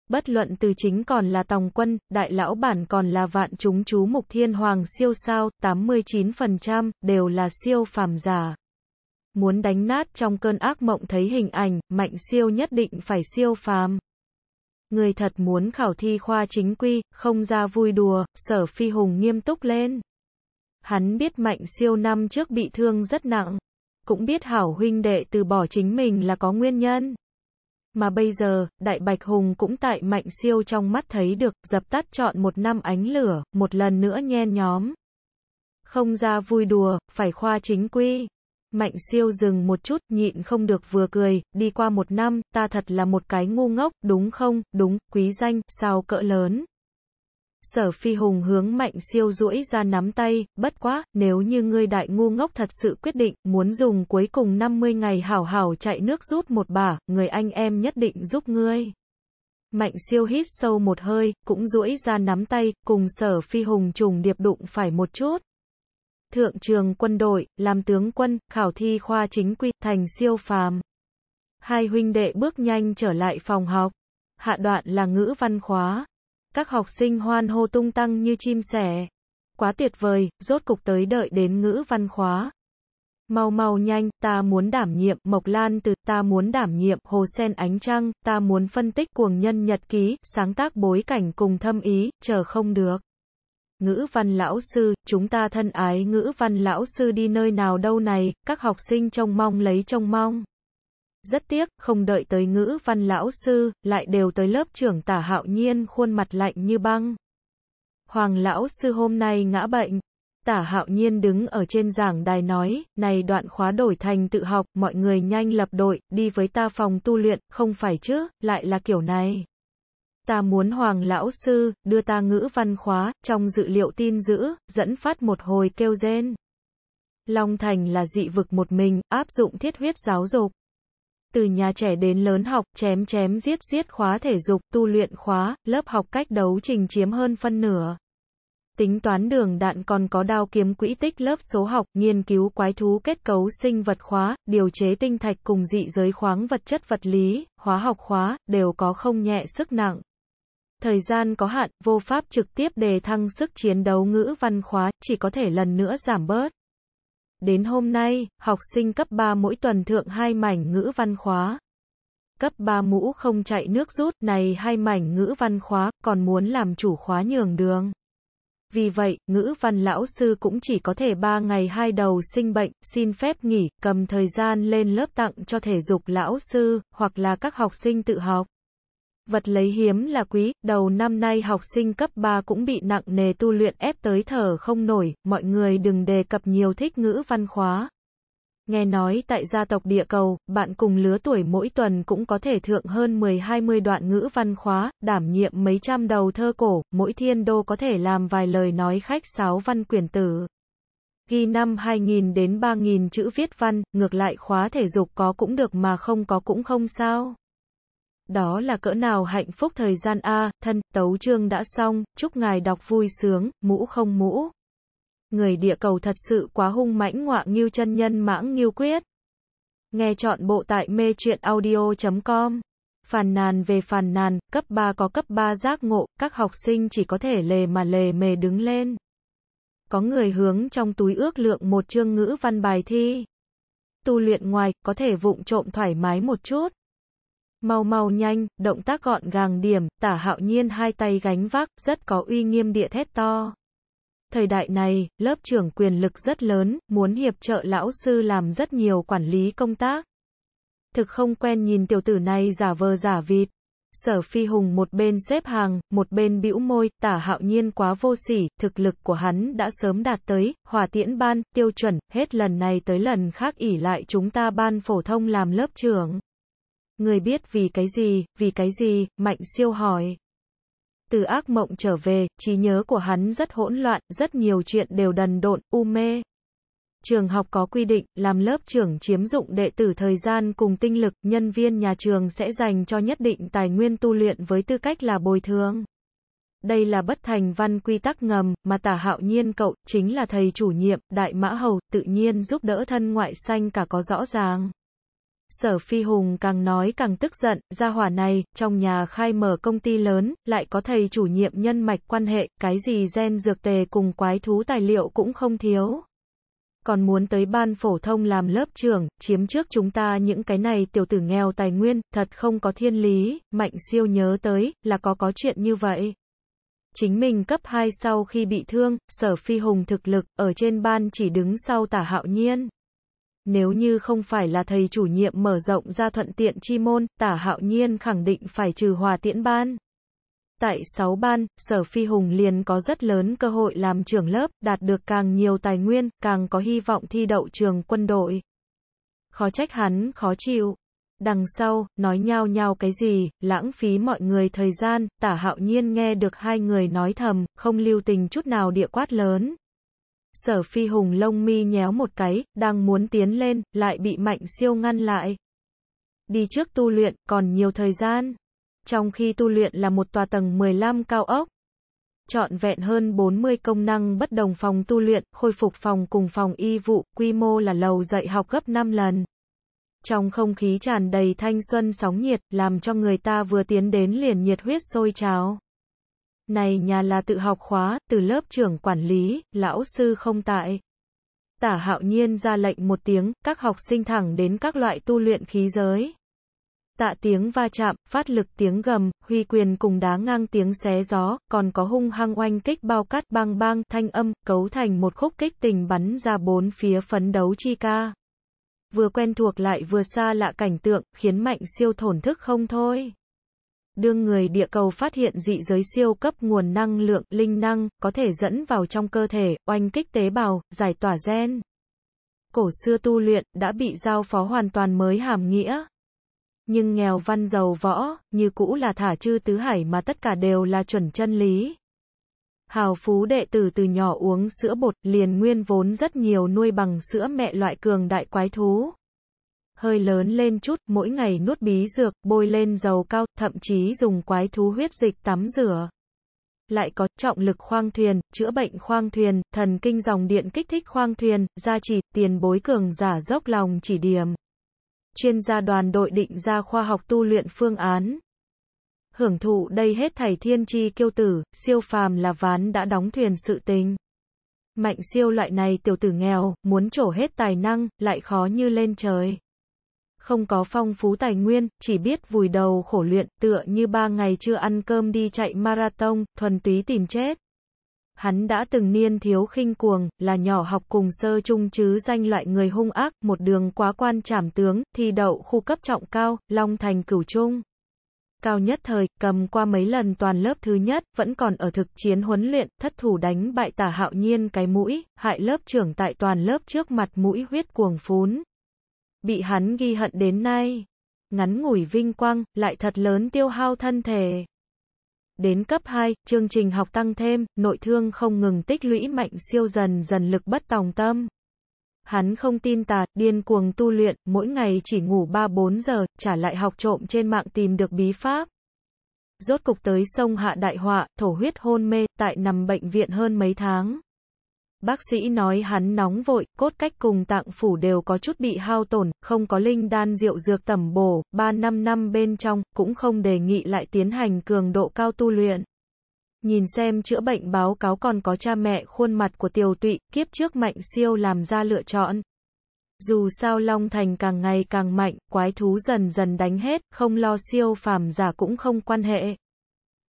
Bất luận từ chính còn là tòng quân, đại lão bản còn là vạn chúng chú mục thiên hoàng siêu sao, 89% đều là siêu phàm giả. Muốn đánh nát trong cơn ác mộng thấy hình ảnh, mạnh siêu nhất định phải siêu phàm. Người thật muốn khảo thi khoa chính quy, không ra vui đùa, sở phi hùng nghiêm túc lên. Hắn biết mạnh siêu năm trước bị thương rất nặng. Cũng biết hảo huynh đệ từ bỏ chính mình là có nguyên nhân. Mà bây giờ, Đại Bạch Hùng cũng tại mạnh siêu trong mắt thấy được, dập tắt chọn một năm ánh lửa, một lần nữa nhen nhóm. Không ra vui đùa, phải khoa chính quy. Mạnh siêu dừng một chút, nhịn không được vừa cười, đi qua một năm, ta thật là một cái ngu ngốc, đúng không, đúng, quý danh, sao cỡ lớn. Sở phi hùng hướng mạnh siêu duỗi ra nắm tay, bất quá, nếu như ngươi đại ngu ngốc thật sự quyết định, muốn dùng cuối cùng 50 ngày hảo hảo chạy nước rút một bả, người anh em nhất định giúp ngươi. Mạnh siêu hít sâu một hơi, cũng duỗi ra nắm tay, cùng sở phi hùng trùng điệp đụng phải một chút thượng trường quân đội, làm tướng quân, khảo thi khoa chính quy, thành siêu phàm. Hai huynh đệ bước nhanh trở lại phòng học. Hạ đoạn là ngữ văn khóa. Các học sinh hoan hô tung tăng như chim sẻ. Quá tuyệt vời, rốt cục tới đợi đến ngữ văn khóa. Mau mau nhanh, ta muốn đảm nhiệm, Mộc Lan từ, ta muốn đảm nhiệm, Hồ Sen Ánh Trăng, ta muốn phân tích cuồng nhân nhật ký, sáng tác bối cảnh cùng thâm ý, chờ không được. Ngữ văn lão sư, chúng ta thân ái ngữ văn lão sư đi nơi nào đâu này, các học sinh trông mong lấy trông mong. Rất tiếc, không đợi tới ngữ văn lão sư, lại đều tới lớp trưởng tả hạo nhiên khuôn mặt lạnh như băng. Hoàng lão sư hôm nay ngã bệnh. Tả hạo nhiên đứng ở trên giảng đài nói, này đoạn khóa đổi thành tự học, mọi người nhanh lập đội, đi với ta phòng tu luyện, không phải chứ, lại là kiểu này ta muốn Hoàng Lão Sư, đưa ta ngữ văn khóa, trong dự liệu tin dữ, dẫn phát một hồi kêu rên. Long Thành là dị vực một mình, áp dụng thiết huyết giáo dục. Từ nhà trẻ đến lớn học, chém chém giết giết khóa thể dục, tu luyện khóa, lớp học cách đấu trình chiếm hơn phân nửa. Tính toán đường đạn còn có đao kiếm quỹ tích lớp số học, nghiên cứu quái thú kết cấu sinh vật khóa, điều chế tinh thạch cùng dị giới khoáng vật chất vật lý, hóa học khóa, đều có không nhẹ sức nặng. Thời gian có hạn, vô pháp trực tiếp đề thăng sức chiến đấu ngữ văn khóa, chỉ có thể lần nữa giảm bớt. Đến hôm nay, học sinh cấp 3 mỗi tuần thượng hai mảnh ngữ văn khóa. Cấp 3 mũ không chạy nước rút, này hai mảnh ngữ văn khóa, còn muốn làm chủ khóa nhường đường. Vì vậy, ngữ văn lão sư cũng chỉ có thể 3 ngày hai đầu sinh bệnh, xin phép nghỉ, cầm thời gian lên lớp tặng cho thể dục lão sư, hoặc là các học sinh tự học vật lấy hiếm là quý, đầu năm nay học sinh cấp 3 cũng bị nặng nề tu luyện ép tới thở không nổi, mọi người đừng đề cập nhiều thích ngữ văn khóa. Nghe nói tại gia tộc địa cầu, bạn cùng lứa tuổi mỗi tuần cũng có thể thượng hơn 10-20 đoạn ngữ văn khóa, đảm nhiệm mấy trăm đầu thơ cổ, mỗi thiên đô có thể làm vài lời nói khách sáo văn quyển tử. Ghi năm 2000 đến 3000 chữ viết văn, ngược lại khóa thể dục có cũng được mà không có cũng không sao. Đó là cỡ nào hạnh phúc thời gian A, thân, tấu chương đã xong, chúc ngài đọc vui sướng, mũ không mũ. Người địa cầu thật sự quá hung mãnh ngọa nghiêu chân nhân mãng nghiêu quyết. Nghe chọn bộ tại mê truyện audio.com. Phàn nàn về phàn nàn, cấp 3 có cấp 3 giác ngộ, các học sinh chỉ có thể lề mà lề mề đứng lên. Có người hướng trong túi ước lượng một chương ngữ văn bài thi. Tu luyện ngoài, có thể vụng trộm thoải mái một chút màu màu nhanh, động tác gọn gàng điểm, tả hạo nhiên hai tay gánh vác, rất có uy nghiêm địa thét to. Thời đại này, lớp trưởng quyền lực rất lớn, muốn hiệp trợ lão sư làm rất nhiều quản lý công tác. Thực không quen nhìn tiểu tử này giả vờ giả vịt. Sở Phi Hùng một bên xếp hàng, một bên bĩu môi, tả hạo nhiên quá vô sỉ, thực lực của hắn đã sớm đạt tới, hòa tiễn ban, tiêu chuẩn, hết lần này tới lần khác ỉ lại chúng ta ban phổ thông làm lớp trưởng. Người biết vì cái gì, vì cái gì, Mạnh siêu hỏi. Từ ác mộng trở về, trí nhớ của hắn rất hỗn loạn, rất nhiều chuyện đều đần độn, u mê. Trường học có quy định, làm lớp trưởng chiếm dụng đệ tử thời gian cùng tinh lực, nhân viên nhà trường sẽ dành cho nhất định tài nguyên tu luyện với tư cách là bồi thường. Đây là bất thành văn quy tắc ngầm, mà tả hạo nhiên cậu, chính là thầy chủ nhiệm, đại mã hầu, tự nhiên giúp đỡ thân ngoại xanh cả có rõ ràng. Sở Phi Hùng càng nói càng tức giận, gia hỏa này, trong nhà khai mở công ty lớn, lại có thầy chủ nhiệm nhân mạch quan hệ, cái gì gen dược tề cùng quái thú tài liệu cũng không thiếu. Còn muốn tới ban phổ thông làm lớp trưởng, chiếm trước chúng ta những cái này tiểu tử nghèo tài nguyên, thật không có thiên lý, mạnh siêu nhớ tới, là có có chuyện như vậy. Chính mình cấp 2 sau khi bị thương, sở phi hùng thực lực, ở trên ban chỉ đứng sau tả hạo nhiên. Nếu như không phải là thầy chủ nhiệm mở rộng ra thuận tiện chi môn, tả hạo nhiên khẳng định phải trừ hòa tiễn ban. Tại 6 ban, Sở Phi Hùng liền có rất lớn cơ hội làm trưởng lớp, đạt được càng nhiều tài nguyên, càng có hy vọng thi đậu trường quân đội. Khó trách hắn, khó chịu. Đằng sau, nói nhau nhau cái gì, lãng phí mọi người thời gian, tả hạo nhiên nghe được hai người nói thầm, không lưu tình chút nào địa quát lớn. Sở phi hùng lông mi nhéo một cái, đang muốn tiến lên, lại bị mạnh siêu ngăn lại. Đi trước tu luyện, còn nhiều thời gian. Trong khi tu luyện là một tòa tầng 15 cao ốc. Chọn vẹn hơn 40 công năng bất đồng phòng tu luyện, khôi phục phòng cùng phòng y vụ, quy mô là lầu dạy học gấp 5 lần. Trong không khí tràn đầy thanh xuân sóng nhiệt, làm cho người ta vừa tiến đến liền nhiệt huyết sôi trào. Này nhà là tự học khóa, từ lớp trưởng quản lý, lão sư không tại. Tả hạo nhiên ra lệnh một tiếng, các học sinh thẳng đến các loại tu luyện khí giới. Tạ tiếng va chạm, phát lực tiếng gầm, huy quyền cùng đá ngang tiếng xé gió, còn có hung hăng oanh kích bao cắt bang bang thanh âm, cấu thành một khúc kích tình bắn ra bốn phía phấn đấu chi ca. Vừa quen thuộc lại vừa xa lạ cảnh tượng, khiến mạnh siêu thổn thức không thôi đương người địa cầu phát hiện dị giới siêu cấp nguồn năng lượng, linh năng, có thể dẫn vào trong cơ thể, oanh kích tế bào, giải tỏa gen. Cổ xưa tu luyện, đã bị giao phó hoàn toàn mới hàm nghĩa. Nhưng nghèo văn giàu võ, như cũ là thả chư tứ hải mà tất cả đều là chuẩn chân lý. Hào phú đệ tử từ nhỏ uống sữa bột, liền nguyên vốn rất nhiều nuôi bằng sữa mẹ loại cường đại quái thú hơi lớn lên chút, mỗi ngày nuốt bí dược, bôi lên dầu cao, thậm chí dùng quái thú huyết dịch tắm rửa. Lại có trọng lực khoang thuyền, chữa bệnh khoang thuyền, thần kinh dòng điện kích thích khoang thuyền, gia trì, tiền bối cường giả dốc lòng chỉ điểm. Chuyên gia đoàn đội định ra khoa học tu luyện phương án. Hưởng thụ đây hết thảy thiên chi kiêu tử, siêu phàm là ván đã đóng thuyền sự tình. Mạnh siêu loại này tiểu tử nghèo, muốn trổ hết tài năng, lại khó như lên trời không có phong phú tài nguyên, chỉ biết vùi đầu khổ luyện, tựa như ba ngày chưa ăn cơm đi chạy marathon, thuần túy tìm chết. Hắn đã từng niên thiếu khinh cuồng, là nhỏ học cùng sơ trung chứ danh loại người hung ác, một đường quá quan trảm tướng, thi đậu khu cấp trọng cao, long thành cửu trung cao nhất thời, cầm qua mấy lần toàn lớp thứ nhất, vẫn còn ở thực chiến huấn luyện, thất thủ đánh bại tả hạo nhiên cái mũi, hại lớp trưởng tại toàn lớp trước mặt mũi huyết cuồng phún bị hắn ghi hận đến nay. Ngắn ngủi vinh quang, lại thật lớn tiêu hao thân thể. Đến cấp 2, chương trình học tăng thêm, nội thương không ngừng tích lũy mạnh siêu dần dần lực bất tòng tâm. Hắn không tin tà, điên cuồng tu luyện, mỗi ngày chỉ ngủ 3-4 giờ, trả lại học trộm trên mạng tìm được bí pháp. Rốt cục tới sông Hạ Đại Họa, thổ huyết hôn mê, tại nằm bệnh viện hơn mấy tháng. Bác sĩ nói hắn nóng vội, cốt cách cùng tạng phủ đều có chút bị hao tổn, không có linh đan rượu dược tẩm bổ, 3-5 năm bên trong, cũng không đề nghị lại tiến hành cường độ cao tu luyện. Nhìn xem chữa bệnh báo cáo còn có cha mẹ khuôn mặt của tiều tụy, kiếp trước mạnh siêu làm ra lựa chọn. Dù sao Long Thành càng ngày càng mạnh, quái thú dần dần đánh hết, không lo siêu phàm giả cũng không quan hệ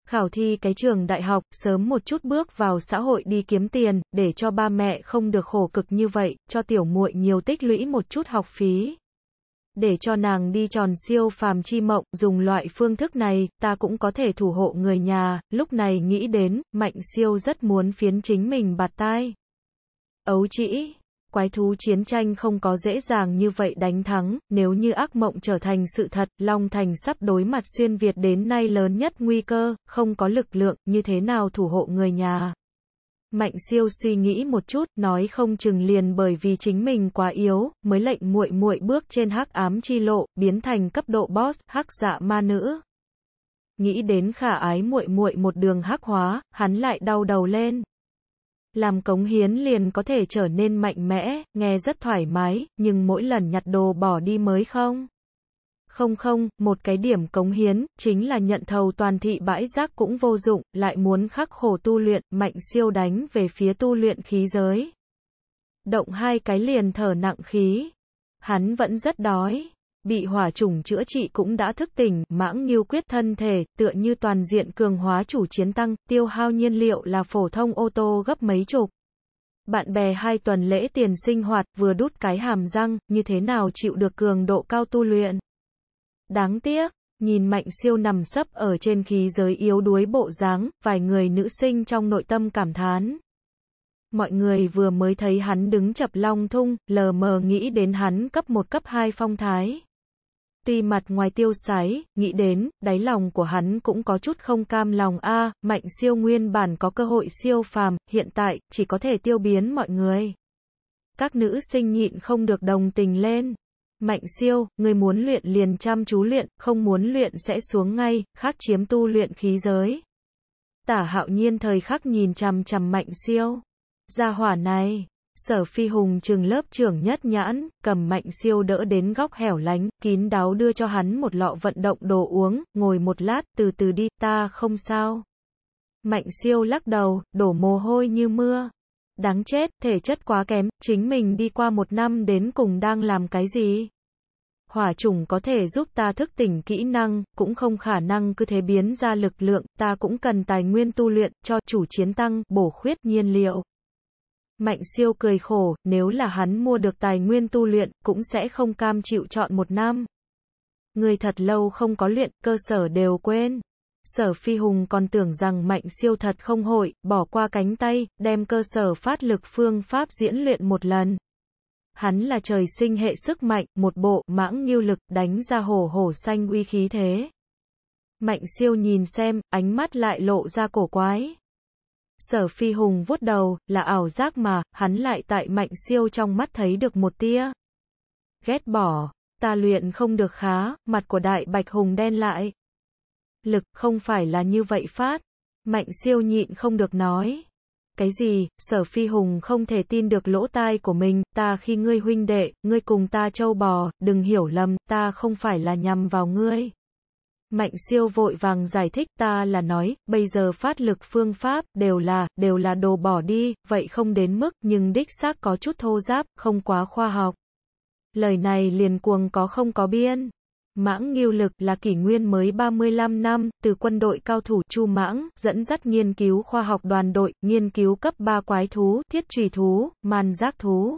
khảo thi cái trường đại học, sớm một chút bước vào xã hội đi kiếm tiền, để cho ba mẹ không được khổ cực như vậy, cho tiểu muội nhiều tích lũy một chút học phí. Để cho nàng đi tròn siêu phàm chi mộng, dùng loại phương thức này, ta cũng có thể thủ hộ người nhà, lúc này nghĩ đến, mạnh siêu rất muốn phiến chính mình bạt tai. Ấu chỉ Quái thú chiến tranh không có dễ dàng như vậy đánh thắng, nếu như ác mộng trở thành sự thật, Long Thành sắp đối mặt xuyên Việt đến nay lớn nhất nguy cơ, không có lực lượng, như thế nào thủ hộ người nhà. Mạnh siêu suy nghĩ một chút, nói không chừng liền bởi vì chính mình quá yếu, mới lệnh muội muội bước trên hắc ám chi lộ, biến thành cấp độ boss, hắc dạ ma nữ. Nghĩ đến khả ái muội muội một đường hắc hóa, hắn lại đau đầu lên. Làm cống hiến liền có thể trở nên mạnh mẽ, nghe rất thoải mái, nhưng mỗi lần nhặt đồ bỏ đi mới không. Không không, một cái điểm cống hiến, chính là nhận thầu toàn thị bãi rác cũng vô dụng, lại muốn khắc khổ tu luyện, mạnh siêu đánh về phía tu luyện khí giới. Động hai cái liền thở nặng khí. Hắn vẫn rất đói bị hỏa trùng chữa trị cũng đã thức tỉnh, mãng nghiêu quyết thân thể, tựa như toàn diện cường hóa chủ chiến tăng, tiêu hao nhiên liệu là phổ thông ô tô gấp mấy chục. Bạn bè hai tuần lễ tiền sinh hoạt, vừa đút cái hàm răng, như thế nào chịu được cường độ cao tu luyện. Đáng tiếc, nhìn mạnh siêu nằm sấp ở trên khí giới yếu đuối bộ dáng, vài người nữ sinh trong nội tâm cảm thán. Mọi người vừa mới thấy hắn đứng chập long thung, lờ mờ nghĩ đến hắn cấp một cấp 2 phong thái. Tuy mặt ngoài tiêu sái, nghĩ đến, đáy lòng của hắn cũng có chút không cam lòng a, à, mạnh siêu nguyên bản có cơ hội siêu phàm, hiện tại, chỉ có thể tiêu biến mọi người. Các nữ sinh nhịn không được đồng tình lên. Mạnh siêu, người muốn luyện liền chăm chú luyện, không muốn luyện sẽ xuống ngay, khác chiếm tu luyện khí giới. Tả hạo nhiên thời khắc nhìn chằm chằm mạnh siêu. Gia hỏa này, sở phi hùng trường lớp trưởng nhất nhãn, cầm mạnh siêu đỡ đến góc hẻo lánh, kín đáo đưa cho hắn một lọ vận động đồ uống, ngồi một lát, từ từ đi, ta không sao. Mạnh siêu lắc đầu, đổ mồ hôi như mưa. Đáng chết, thể chất quá kém, chính mình đi qua một năm đến cùng đang làm cái gì? Hỏa trùng có thể giúp ta thức tỉnh kỹ năng, cũng không khả năng cứ thế biến ra lực lượng, ta cũng cần tài nguyên tu luyện, cho chủ chiến tăng, bổ khuyết nhiên liệu. Mạnh siêu cười khổ, nếu là hắn mua được tài nguyên tu luyện, cũng sẽ không cam chịu chọn một năm. Người thật lâu không có luyện, cơ sở đều quên. Sở Phi Hùng còn tưởng rằng mạnh siêu thật không hội, bỏ qua cánh tay, đem cơ sở phát lực phương pháp diễn luyện một lần. Hắn là trời sinh hệ sức mạnh, một bộ, mãng nghiêu lực, đánh ra hổ hổ xanh uy khí thế. Mạnh siêu nhìn xem, ánh mắt lại lộ ra cổ quái. Sở Phi Hùng vuốt đầu, là ảo giác mà, hắn lại tại Mạnh Siêu trong mắt thấy được một tia. Ghét bỏ, ta luyện không được khá, mặt của Đại Bạch Hùng đen lại. Lực không phải là như vậy phát. Mạnh Siêu nhịn không được nói. Cái gì, Sở Phi Hùng không thể tin được lỗ tai của mình, ta khi ngươi huynh đệ, ngươi cùng ta châu bò, đừng hiểu lầm, ta không phải là nhằm vào ngươi. Mạnh siêu vội vàng giải thích ta là nói, bây giờ phát lực phương pháp, đều là, đều là đồ bỏ đi, vậy không đến mức, nhưng đích xác có chút thô giáp, không quá khoa học. Lời này liền cuồng có không có biên. Mãng Nghiêu Lực là kỷ nguyên mới 35 năm, từ quân đội cao thủ Chu Mãng, dẫn dắt nghiên cứu khoa học đoàn đội, nghiên cứu cấp 3 quái thú, thiết trùy thú, màn giác thú.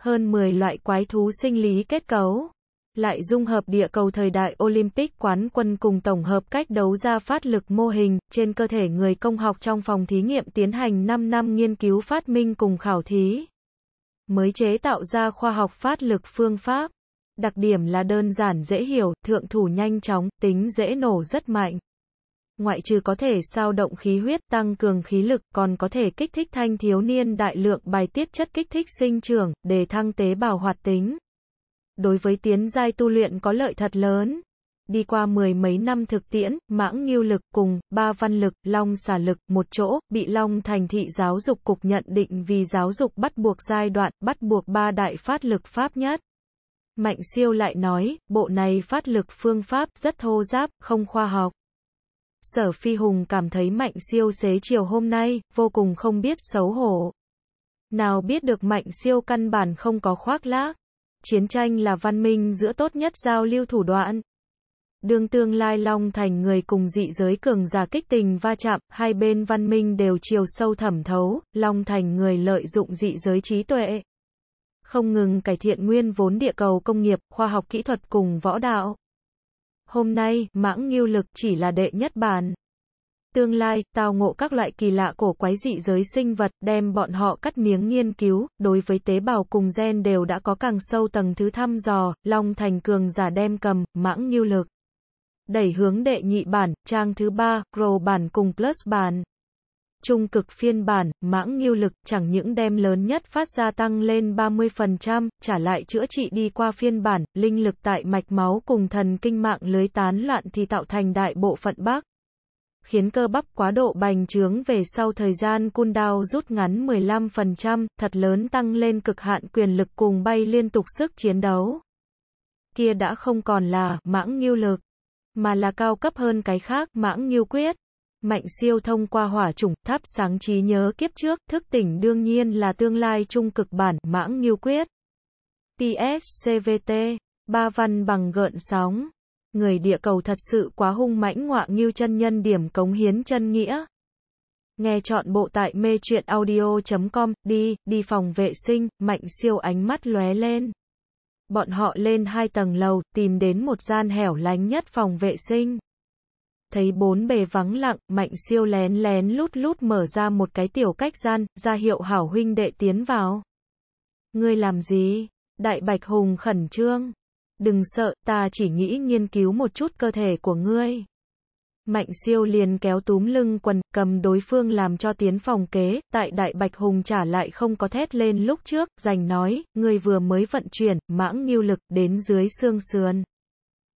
Hơn 10 loại quái thú sinh lý kết cấu lại dung hợp địa cầu thời đại Olympic quán quân cùng tổng hợp cách đấu ra phát lực mô hình trên cơ thể người công học trong phòng thí nghiệm tiến hành 5 năm nghiên cứu phát minh cùng khảo thí. Mới chế tạo ra khoa học phát lực phương pháp. Đặc điểm là đơn giản dễ hiểu, thượng thủ nhanh chóng, tính dễ nổ rất mạnh. Ngoại trừ có thể sao động khí huyết tăng cường khí lực còn có thể kích thích thanh thiếu niên đại lượng bài tiết chất kích thích sinh trưởng để thăng tế bào hoạt tính đối với tiến giai tu luyện có lợi thật lớn. Đi qua mười mấy năm thực tiễn, mãng nghiêu lực cùng, ba văn lực, long xả lực, một chỗ, bị long thành thị giáo dục cục nhận định vì giáo dục bắt buộc giai đoạn, bắt buộc ba đại phát lực pháp nhất. Mạnh siêu lại nói, bộ này phát lực phương pháp rất thô giáp, không khoa học. Sở Phi Hùng cảm thấy Mạnh Siêu xế chiều hôm nay, vô cùng không biết xấu hổ. Nào biết được Mạnh Siêu căn bản không có khoác lác. Chiến tranh là văn minh giữa tốt nhất giao lưu thủ đoạn. Đường tương lai Long Thành người cùng dị giới cường giả kích tình va chạm, hai bên văn minh đều chiều sâu thẩm thấu, Long Thành người lợi dụng dị giới trí tuệ. Không ngừng cải thiện nguyên vốn địa cầu công nghiệp, khoa học kỹ thuật cùng võ đạo. Hôm nay, mãng nghiêu lực chỉ là đệ nhất bản. Tương lai, tao ngộ các loại kỳ lạ cổ quái dị giới sinh vật, đem bọn họ cắt miếng nghiên cứu, đối với tế bào cùng gen đều đã có càng sâu tầng thứ thăm dò, Long Thành cường giả đem cầm, mãng như lực. Đẩy hướng đệ nhị bản, trang thứ ba, Pro bản cùng Plus bản. Trung cực phiên bản, mãng nghiêu lực, chẳng những đem lớn nhất phát ra tăng lên 30%, trả lại chữa trị đi qua phiên bản, linh lực tại mạch máu cùng thần kinh mạng lưới tán loạn thì tạo thành đại bộ phận bác khiến cơ bắp quá độ bành trướng về sau thời gian cooldown rút ngắn 15%, thật lớn tăng lên cực hạn quyền lực cùng bay liên tục sức chiến đấu. Kia đã không còn là mãng nghiêu lực, mà là cao cấp hơn cái khác, mãng nghiêu quyết. Mạnh siêu thông qua hỏa chủng, thắp sáng trí nhớ kiếp trước, thức tỉnh đương nhiên là tương lai trung cực bản, mãng nghiêu quyết. PSCVT, ba văn bằng gợn sóng. Người địa cầu thật sự quá hung mãnh ngọa nghiêu chân nhân điểm cống hiến chân nghĩa. Nghe chọn bộ tại mê truyện audio.com, đi, đi phòng vệ sinh, mạnh siêu ánh mắt lóe lên. Bọn họ lên hai tầng lầu, tìm đến một gian hẻo lánh nhất phòng vệ sinh. Thấy bốn bề vắng lặng, mạnh siêu lén lén lút lút mở ra một cái tiểu cách gian, ra hiệu hảo huynh đệ tiến vào. Ngươi làm gì? Đại Bạch Hùng khẩn trương. Đừng sợ, ta chỉ nghĩ nghiên cứu một chút cơ thể của ngươi. Mạnh siêu liền kéo túm lưng quần, cầm đối phương làm cho tiến phòng kế, tại đại bạch hùng trả lại không có thét lên lúc trước, dành nói, ngươi vừa mới vận chuyển, mãng nghiêu lực, đến dưới xương sườn.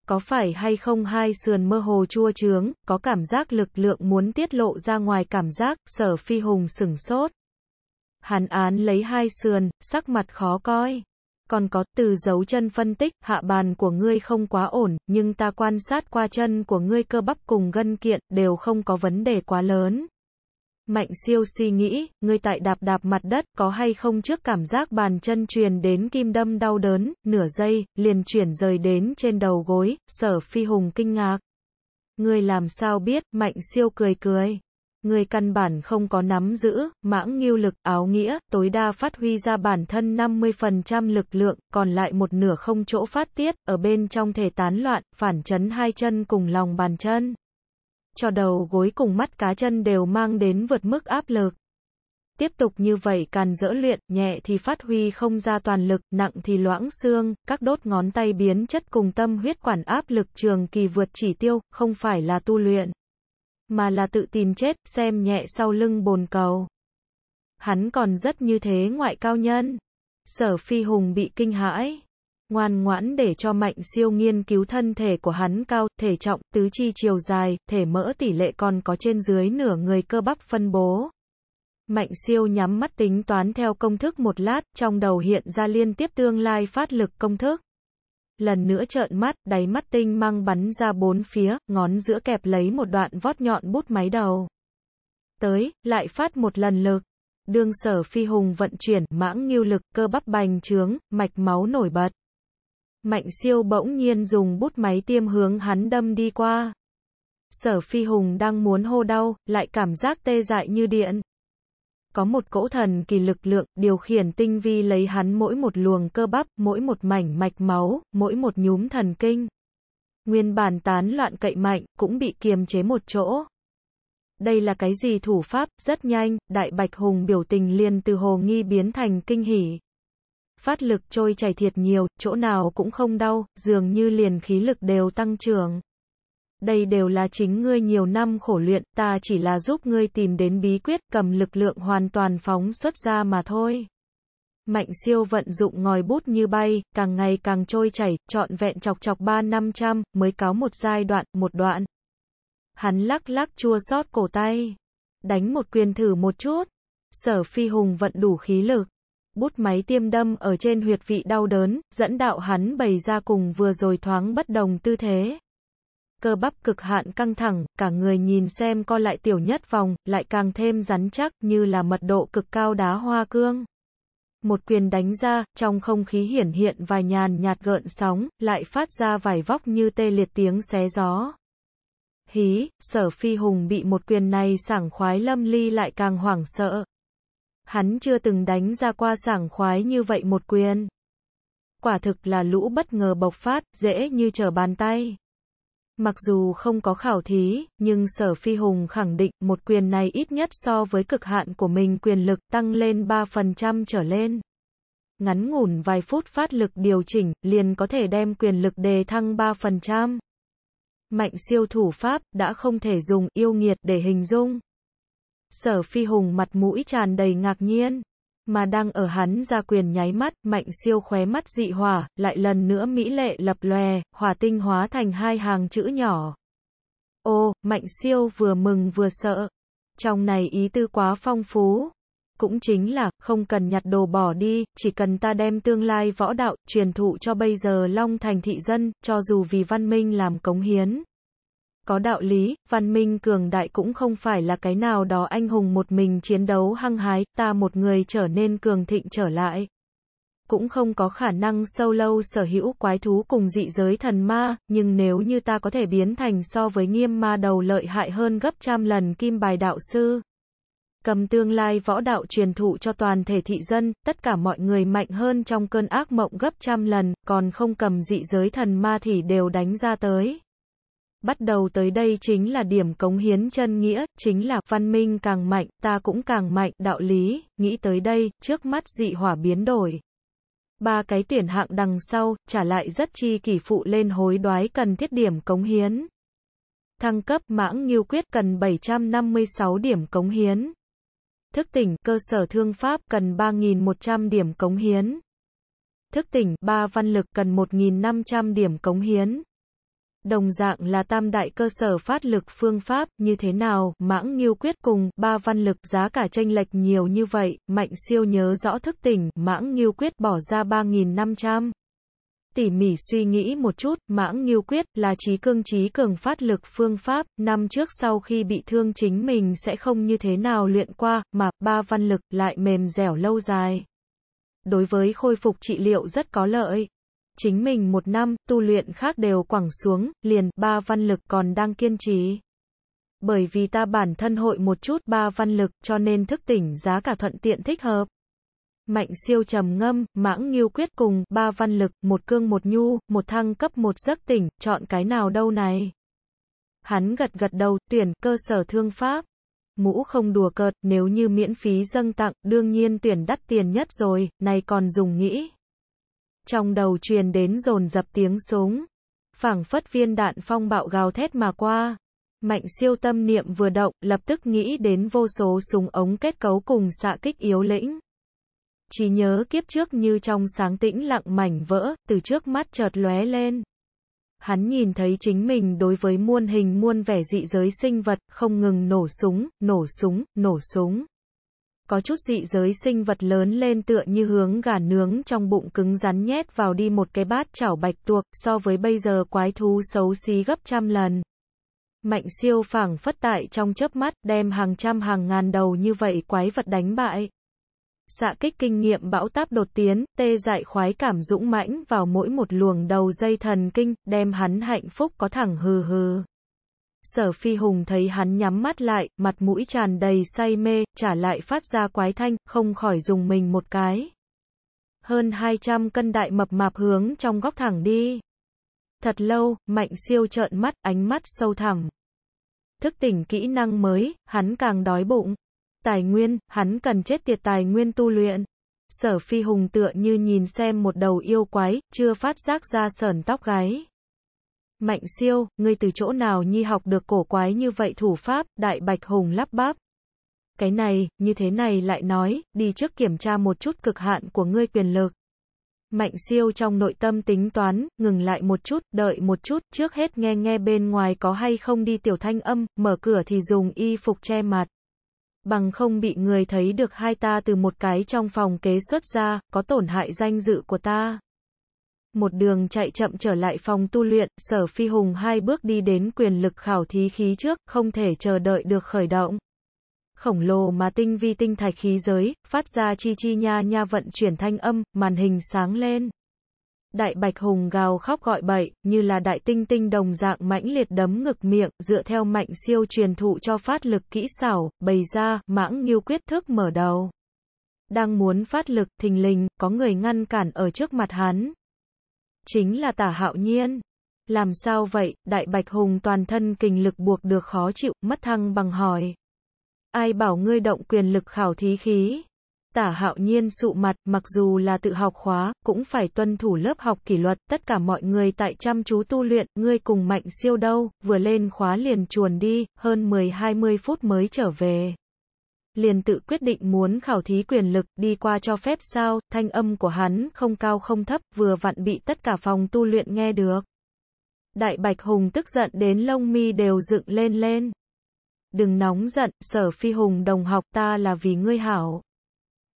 Có phải hay không hai sườn mơ hồ chua chướng, có cảm giác lực lượng muốn tiết lộ ra ngoài cảm giác, sở phi hùng sửng sốt. Hàn án lấy hai sườn, sắc mặt khó coi còn có từ dấu chân phân tích, hạ bàn của ngươi không quá ổn, nhưng ta quan sát qua chân của ngươi cơ bắp cùng gân kiện, đều không có vấn đề quá lớn. Mạnh siêu suy nghĩ, ngươi tại đạp đạp mặt đất, có hay không trước cảm giác bàn chân truyền đến kim đâm đau đớn, nửa giây, liền chuyển rời đến trên đầu gối, sở phi hùng kinh ngạc. Ngươi làm sao biết, mạnh siêu cười cười người căn bản không có nắm giữ, mãng nghiêu lực, áo nghĩa, tối đa phát huy ra bản thân 50% lực lượng, còn lại một nửa không chỗ phát tiết, ở bên trong thể tán loạn, phản chấn hai chân cùng lòng bàn chân. Cho đầu gối cùng mắt cá chân đều mang đến vượt mức áp lực. Tiếp tục như vậy càn dỡ luyện, nhẹ thì phát huy không ra toàn lực, nặng thì loãng xương, các đốt ngón tay biến chất cùng tâm huyết quản áp lực trường kỳ vượt chỉ tiêu, không phải là tu luyện mà là tự tìm chết, xem nhẹ sau lưng bồn cầu. Hắn còn rất như thế ngoại cao nhân. Sở Phi Hùng bị kinh hãi, ngoan ngoãn để cho Mạnh Siêu nghiên cứu thân thể của hắn cao, thể trọng, tứ chi chiều dài, thể mỡ tỷ lệ còn có trên dưới nửa người cơ bắp phân bố. Mạnh Siêu nhắm mắt tính toán theo công thức một lát, trong đầu hiện ra liên tiếp tương lai phát lực công thức lần nữa trợn mắt, đáy mắt tinh mang bắn ra bốn phía, ngón giữa kẹp lấy một đoạn vót nhọn bút máy đầu. Tới, lại phát một lần lực. đường sở phi hùng vận chuyển, mãng nghiêu lực, cơ bắp bành trướng, mạch máu nổi bật. Mạnh siêu bỗng nhiên dùng bút máy tiêm hướng hắn đâm đi qua. Sở phi hùng đang muốn hô đau, lại cảm giác tê dại như điện có một cỗ thần kỳ lực lượng điều khiển tinh vi lấy hắn mỗi một luồng cơ bắp, mỗi một mảnh mạch máu, mỗi một nhúm thần kinh. Nguyên bản tán loạn cậy mạnh, cũng bị kiềm chế một chỗ. Đây là cái gì thủ pháp, rất nhanh, đại bạch hùng biểu tình liền từ hồ nghi biến thành kinh hỉ. Phát lực trôi chảy thiệt nhiều, chỗ nào cũng không đau, dường như liền khí lực đều tăng trưởng đây đều là chính ngươi nhiều năm khổ luyện, ta chỉ là giúp ngươi tìm đến bí quyết cầm lực lượng hoàn toàn phóng xuất ra mà thôi. Mạnh siêu vận dụng ngòi bút như bay, càng ngày càng trôi chảy, trọn vẹn chọc chọc ba năm trăm, mới cáo một giai đoạn, một đoạn. Hắn lắc lắc chua xót cổ tay. Đánh một quyền thử một chút. Sở phi hùng vận đủ khí lực. Bút máy tiêm đâm ở trên huyệt vị đau đớn, dẫn đạo hắn bày ra cùng vừa rồi thoáng bất đồng tư thế cơ bắp cực hạn căng thẳng, cả người nhìn xem co lại tiểu nhất vòng, lại càng thêm rắn chắc như là mật độ cực cao đá hoa cương. Một quyền đánh ra, trong không khí hiển hiện vài nhàn nhạt gợn sóng, lại phát ra vài vóc như tê liệt tiếng xé gió. Hí, sở phi hùng bị một quyền này sảng khoái lâm ly lại càng hoảng sợ. Hắn chưa từng đánh ra qua sảng khoái như vậy một quyền. Quả thực là lũ bất ngờ bộc phát, dễ như trở bàn tay. Mặc dù không có khảo thí, nhưng Sở Phi Hùng khẳng định một quyền này ít nhất so với cực hạn của mình quyền lực tăng lên 3% trở lên. Ngắn ngủn vài phút phát lực điều chỉnh, liền có thể đem quyền lực đề thăng 3%. Mạnh siêu thủ pháp đã không thể dùng yêu nghiệt để hình dung. Sở Phi Hùng mặt mũi tràn đầy ngạc nhiên mà đang ở hắn ra quyền nháy mắt, mạnh siêu khóe mắt dị hỏa, lại lần nữa mỹ lệ lập lòe, hỏa tinh hóa thành hai hàng chữ nhỏ. Ô, mạnh siêu vừa mừng vừa sợ. Trong này ý tư quá phong phú. Cũng chính là, không cần nhặt đồ bỏ đi, chỉ cần ta đem tương lai võ đạo, truyền thụ cho bây giờ Long thành thị dân, cho dù vì văn minh làm cống hiến, có đạo lý, văn minh cường đại cũng không phải là cái nào đó anh hùng một mình chiến đấu hăng hái, ta một người trở nên cường thịnh trở lại. Cũng không có khả năng sâu lâu sở hữu quái thú cùng dị giới thần ma, nhưng nếu như ta có thể biến thành so với nghiêm ma đầu lợi hại hơn gấp trăm lần kim bài đạo sư. Cầm tương lai võ đạo truyền thụ cho toàn thể thị dân, tất cả mọi người mạnh hơn trong cơn ác mộng gấp trăm lần, còn không cầm dị giới thần ma thì đều đánh ra tới bắt đầu tới đây chính là điểm cống hiến chân nghĩa, chính là văn minh càng mạnh, ta cũng càng mạnh, đạo lý, nghĩ tới đây, trước mắt dị hỏa biến đổi. Ba cái tuyển hạng đằng sau, trả lại rất chi kỷ phụ lên hối đoái cần thiết điểm cống hiến. Thăng cấp mãng nghiêu quyết cần 756 điểm cống hiến. Thức tỉnh cơ sở thương pháp cần 3.100 điểm cống hiến. Thức tỉnh ba văn lực cần 1.500 điểm cống hiến. Đồng dạng là tam đại cơ sở phát lực phương pháp như thế nào, mãng nghiêu quyết cùng ba văn lực giá cả tranh lệch nhiều như vậy, mạnh siêu nhớ rõ thức tỉnh, mãng nghiêu quyết bỏ ra 3.500. Tỉ mỉ suy nghĩ một chút, mãng nghiêu quyết là trí cương trí cường phát lực phương pháp, năm trước sau khi bị thương chính mình sẽ không như thế nào luyện qua, mà ba văn lực lại mềm dẻo lâu dài. Đối với khôi phục trị liệu rất có lợi chính mình một năm, tu luyện khác đều quẳng xuống, liền, ba văn lực còn đang kiên trì. Bởi vì ta bản thân hội một chút ba văn lực, cho nên thức tỉnh giá cả thuận tiện thích hợp. Mạnh siêu trầm ngâm, mãng nghiêu quyết cùng, ba văn lực, một cương một nhu, một thăng cấp một giấc tỉnh, chọn cái nào đâu này. Hắn gật gật đầu, tuyển, cơ sở thương pháp. Mũ không đùa cợt, nếu như miễn phí dâng tặng, đương nhiên tuyển đắt tiền nhất rồi, này còn dùng nghĩ trong đầu truyền đến dồn dập tiếng súng. Phảng phất viên đạn phong bạo gào thét mà qua. Mạnh siêu tâm niệm vừa động, lập tức nghĩ đến vô số súng ống kết cấu cùng xạ kích yếu lĩnh. Chỉ nhớ kiếp trước như trong sáng tĩnh lặng mảnh vỡ, từ trước mắt chợt lóe lên. Hắn nhìn thấy chính mình đối với muôn hình muôn vẻ dị giới sinh vật, không ngừng nổ súng, nổ súng, nổ súng có chút dị giới sinh vật lớn lên tựa như hướng gà nướng trong bụng cứng rắn nhét vào đi một cái bát chảo bạch tuộc, so với bây giờ quái thú xấu xí gấp trăm lần. Mạnh siêu phảng phất tại trong chớp mắt, đem hàng trăm hàng ngàn đầu như vậy quái vật đánh bại. Xạ kích kinh nghiệm bão táp đột tiến, tê dại khoái cảm dũng mãnh vào mỗi một luồng đầu dây thần kinh, đem hắn hạnh phúc có thẳng hừ hừ. Sở Phi Hùng thấy hắn nhắm mắt lại, mặt mũi tràn đầy say mê, trả lại phát ra quái thanh, không khỏi dùng mình một cái. Hơn 200 cân đại mập mạp hướng trong góc thẳng đi. Thật lâu, Mạnh Siêu trợn mắt, ánh mắt sâu thẳm. Thức tỉnh kỹ năng mới, hắn càng đói bụng. Tài nguyên, hắn cần chết tiệt tài nguyên tu luyện. Sở Phi Hùng tựa như nhìn xem một đầu yêu quái, chưa phát giác ra sờn tóc gáy. Mạnh siêu, ngươi từ chỗ nào nhi học được cổ quái như vậy thủ pháp, đại bạch hùng lắp bắp. Cái này, như thế này lại nói, đi trước kiểm tra một chút cực hạn của ngươi quyền lực. Mạnh siêu trong nội tâm tính toán, ngừng lại một chút, đợi một chút, trước hết nghe nghe bên ngoài có hay không đi tiểu thanh âm, mở cửa thì dùng y phục che mặt. Bằng không bị người thấy được hai ta từ một cái trong phòng kế xuất ra, có tổn hại danh dự của ta một đường chạy chậm trở lại phòng tu luyện, sở phi hùng hai bước đi đến quyền lực khảo thí khí trước, không thể chờ đợi được khởi động. Khổng lồ mà tinh vi tinh thạch khí giới, phát ra chi chi nha nha vận chuyển thanh âm, màn hình sáng lên. Đại bạch hùng gào khóc gọi bậy, như là đại tinh tinh đồng dạng mãnh liệt đấm ngực miệng, dựa theo mạnh siêu truyền thụ cho phát lực kỹ xảo, bày ra, mãng nghiêu quyết thức mở đầu. Đang muốn phát lực, thình lình, có người ngăn cản ở trước mặt hắn, Chính là tả hạo nhiên. Làm sao vậy, đại bạch hùng toàn thân kinh lực buộc được khó chịu, mất thăng bằng hỏi. Ai bảo ngươi động quyền lực khảo thí khí? Tả hạo nhiên sụ mặt, mặc dù là tự học khóa, cũng phải tuân thủ lớp học kỷ luật, tất cả mọi người tại chăm chú tu luyện, ngươi cùng mạnh siêu đâu, vừa lên khóa liền chuồn đi, hơn 10-20 phút mới trở về liền tự quyết định muốn khảo thí quyền lực, đi qua cho phép sao, thanh âm của hắn không cao không thấp, vừa vặn bị tất cả phòng tu luyện nghe được. Đại Bạch Hùng tức giận đến lông mi đều dựng lên lên. Đừng nóng giận, sở phi hùng đồng học ta là vì ngươi hảo.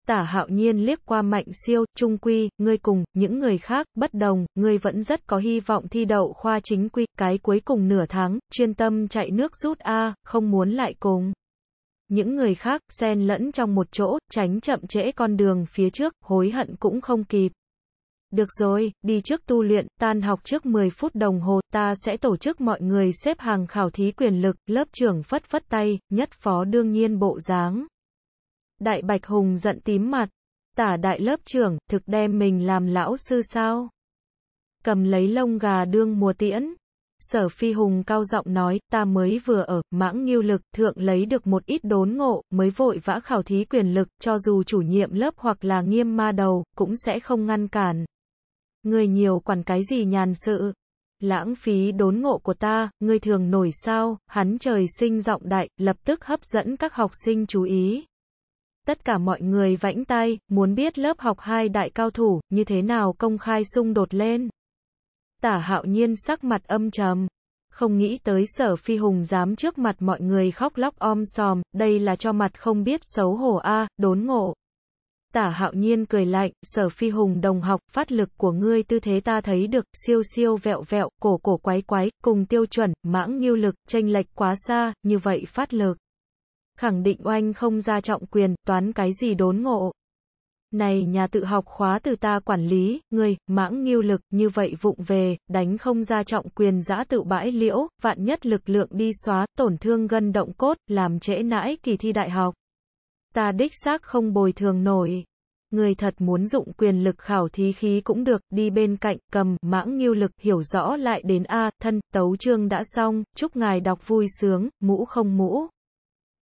Tả hạo nhiên liếc qua mạnh siêu, trung quy, ngươi cùng, những người khác, bất đồng, ngươi vẫn rất có hy vọng thi đậu khoa chính quy, cái cuối cùng nửa tháng, chuyên tâm chạy nước rút A, không muốn lại cùng những người khác xen lẫn trong một chỗ, tránh chậm trễ con đường phía trước, hối hận cũng không kịp. Được rồi, đi trước tu luyện, tan học trước 10 phút đồng hồ, ta sẽ tổ chức mọi người xếp hàng khảo thí quyền lực, lớp trưởng phất phất tay, nhất phó đương nhiên bộ dáng. Đại Bạch Hùng giận tím mặt, tả đại lớp trưởng, thực đem mình làm lão sư sao? Cầm lấy lông gà đương mùa tiễn. Sở Phi Hùng cao giọng nói, ta mới vừa ở, mãng nghiêu lực, thượng lấy được một ít đốn ngộ, mới vội vã khảo thí quyền lực, cho dù chủ nhiệm lớp hoặc là nghiêm ma đầu, cũng sẽ không ngăn cản. Người nhiều quản cái gì nhàn sự. Lãng phí đốn ngộ của ta, người thường nổi sao, hắn trời sinh giọng đại, lập tức hấp dẫn các học sinh chú ý. Tất cả mọi người vãnh tay, muốn biết lớp học hai đại cao thủ, như thế nào công khai xung đột lên tả hạo nhiên sắc mặt âm trầm. Không nghĩ tới sở phi hùng dám trước mặt mọi người khóc lóc om sòm, đây là cho mặt không biết xấu hổ a à, đốn ngộ. Tả hạo nhiên cười lạnh, sở phi hùng đồng học, phát lực của ngươi tư thế ta thấy được, siêu siêu vẹo vẹo, cổ cổ quái quái, cùng tiêu chuẩn, mãng nghiêu lực, tranh lệch quá xa, như vậy phát lực. Khẳng định oanh không ra trọng quyền, toán cái gì đốn ngộ này nhà tự học khóa từ ta quản lý, người mãng nghiêu lực, như vậy vụng về, đánh không ra trọng quyền giã tự bãi liễu, vạn nhất lực lượng đi xóa, tổn thương gân động cốt, làm trễ nãi kỳ thi đại học. Ta đích xác không bồi thường nổi. Người thật muốn dụng quyền lực khảo thí khí cũng được, đi bên cạnh, cầm, mãng nghiêu lực, hiểu rõ lại đến A, thân, tấu chương đã xong, chúc ngài đọc vui sướng, mũ không mũ.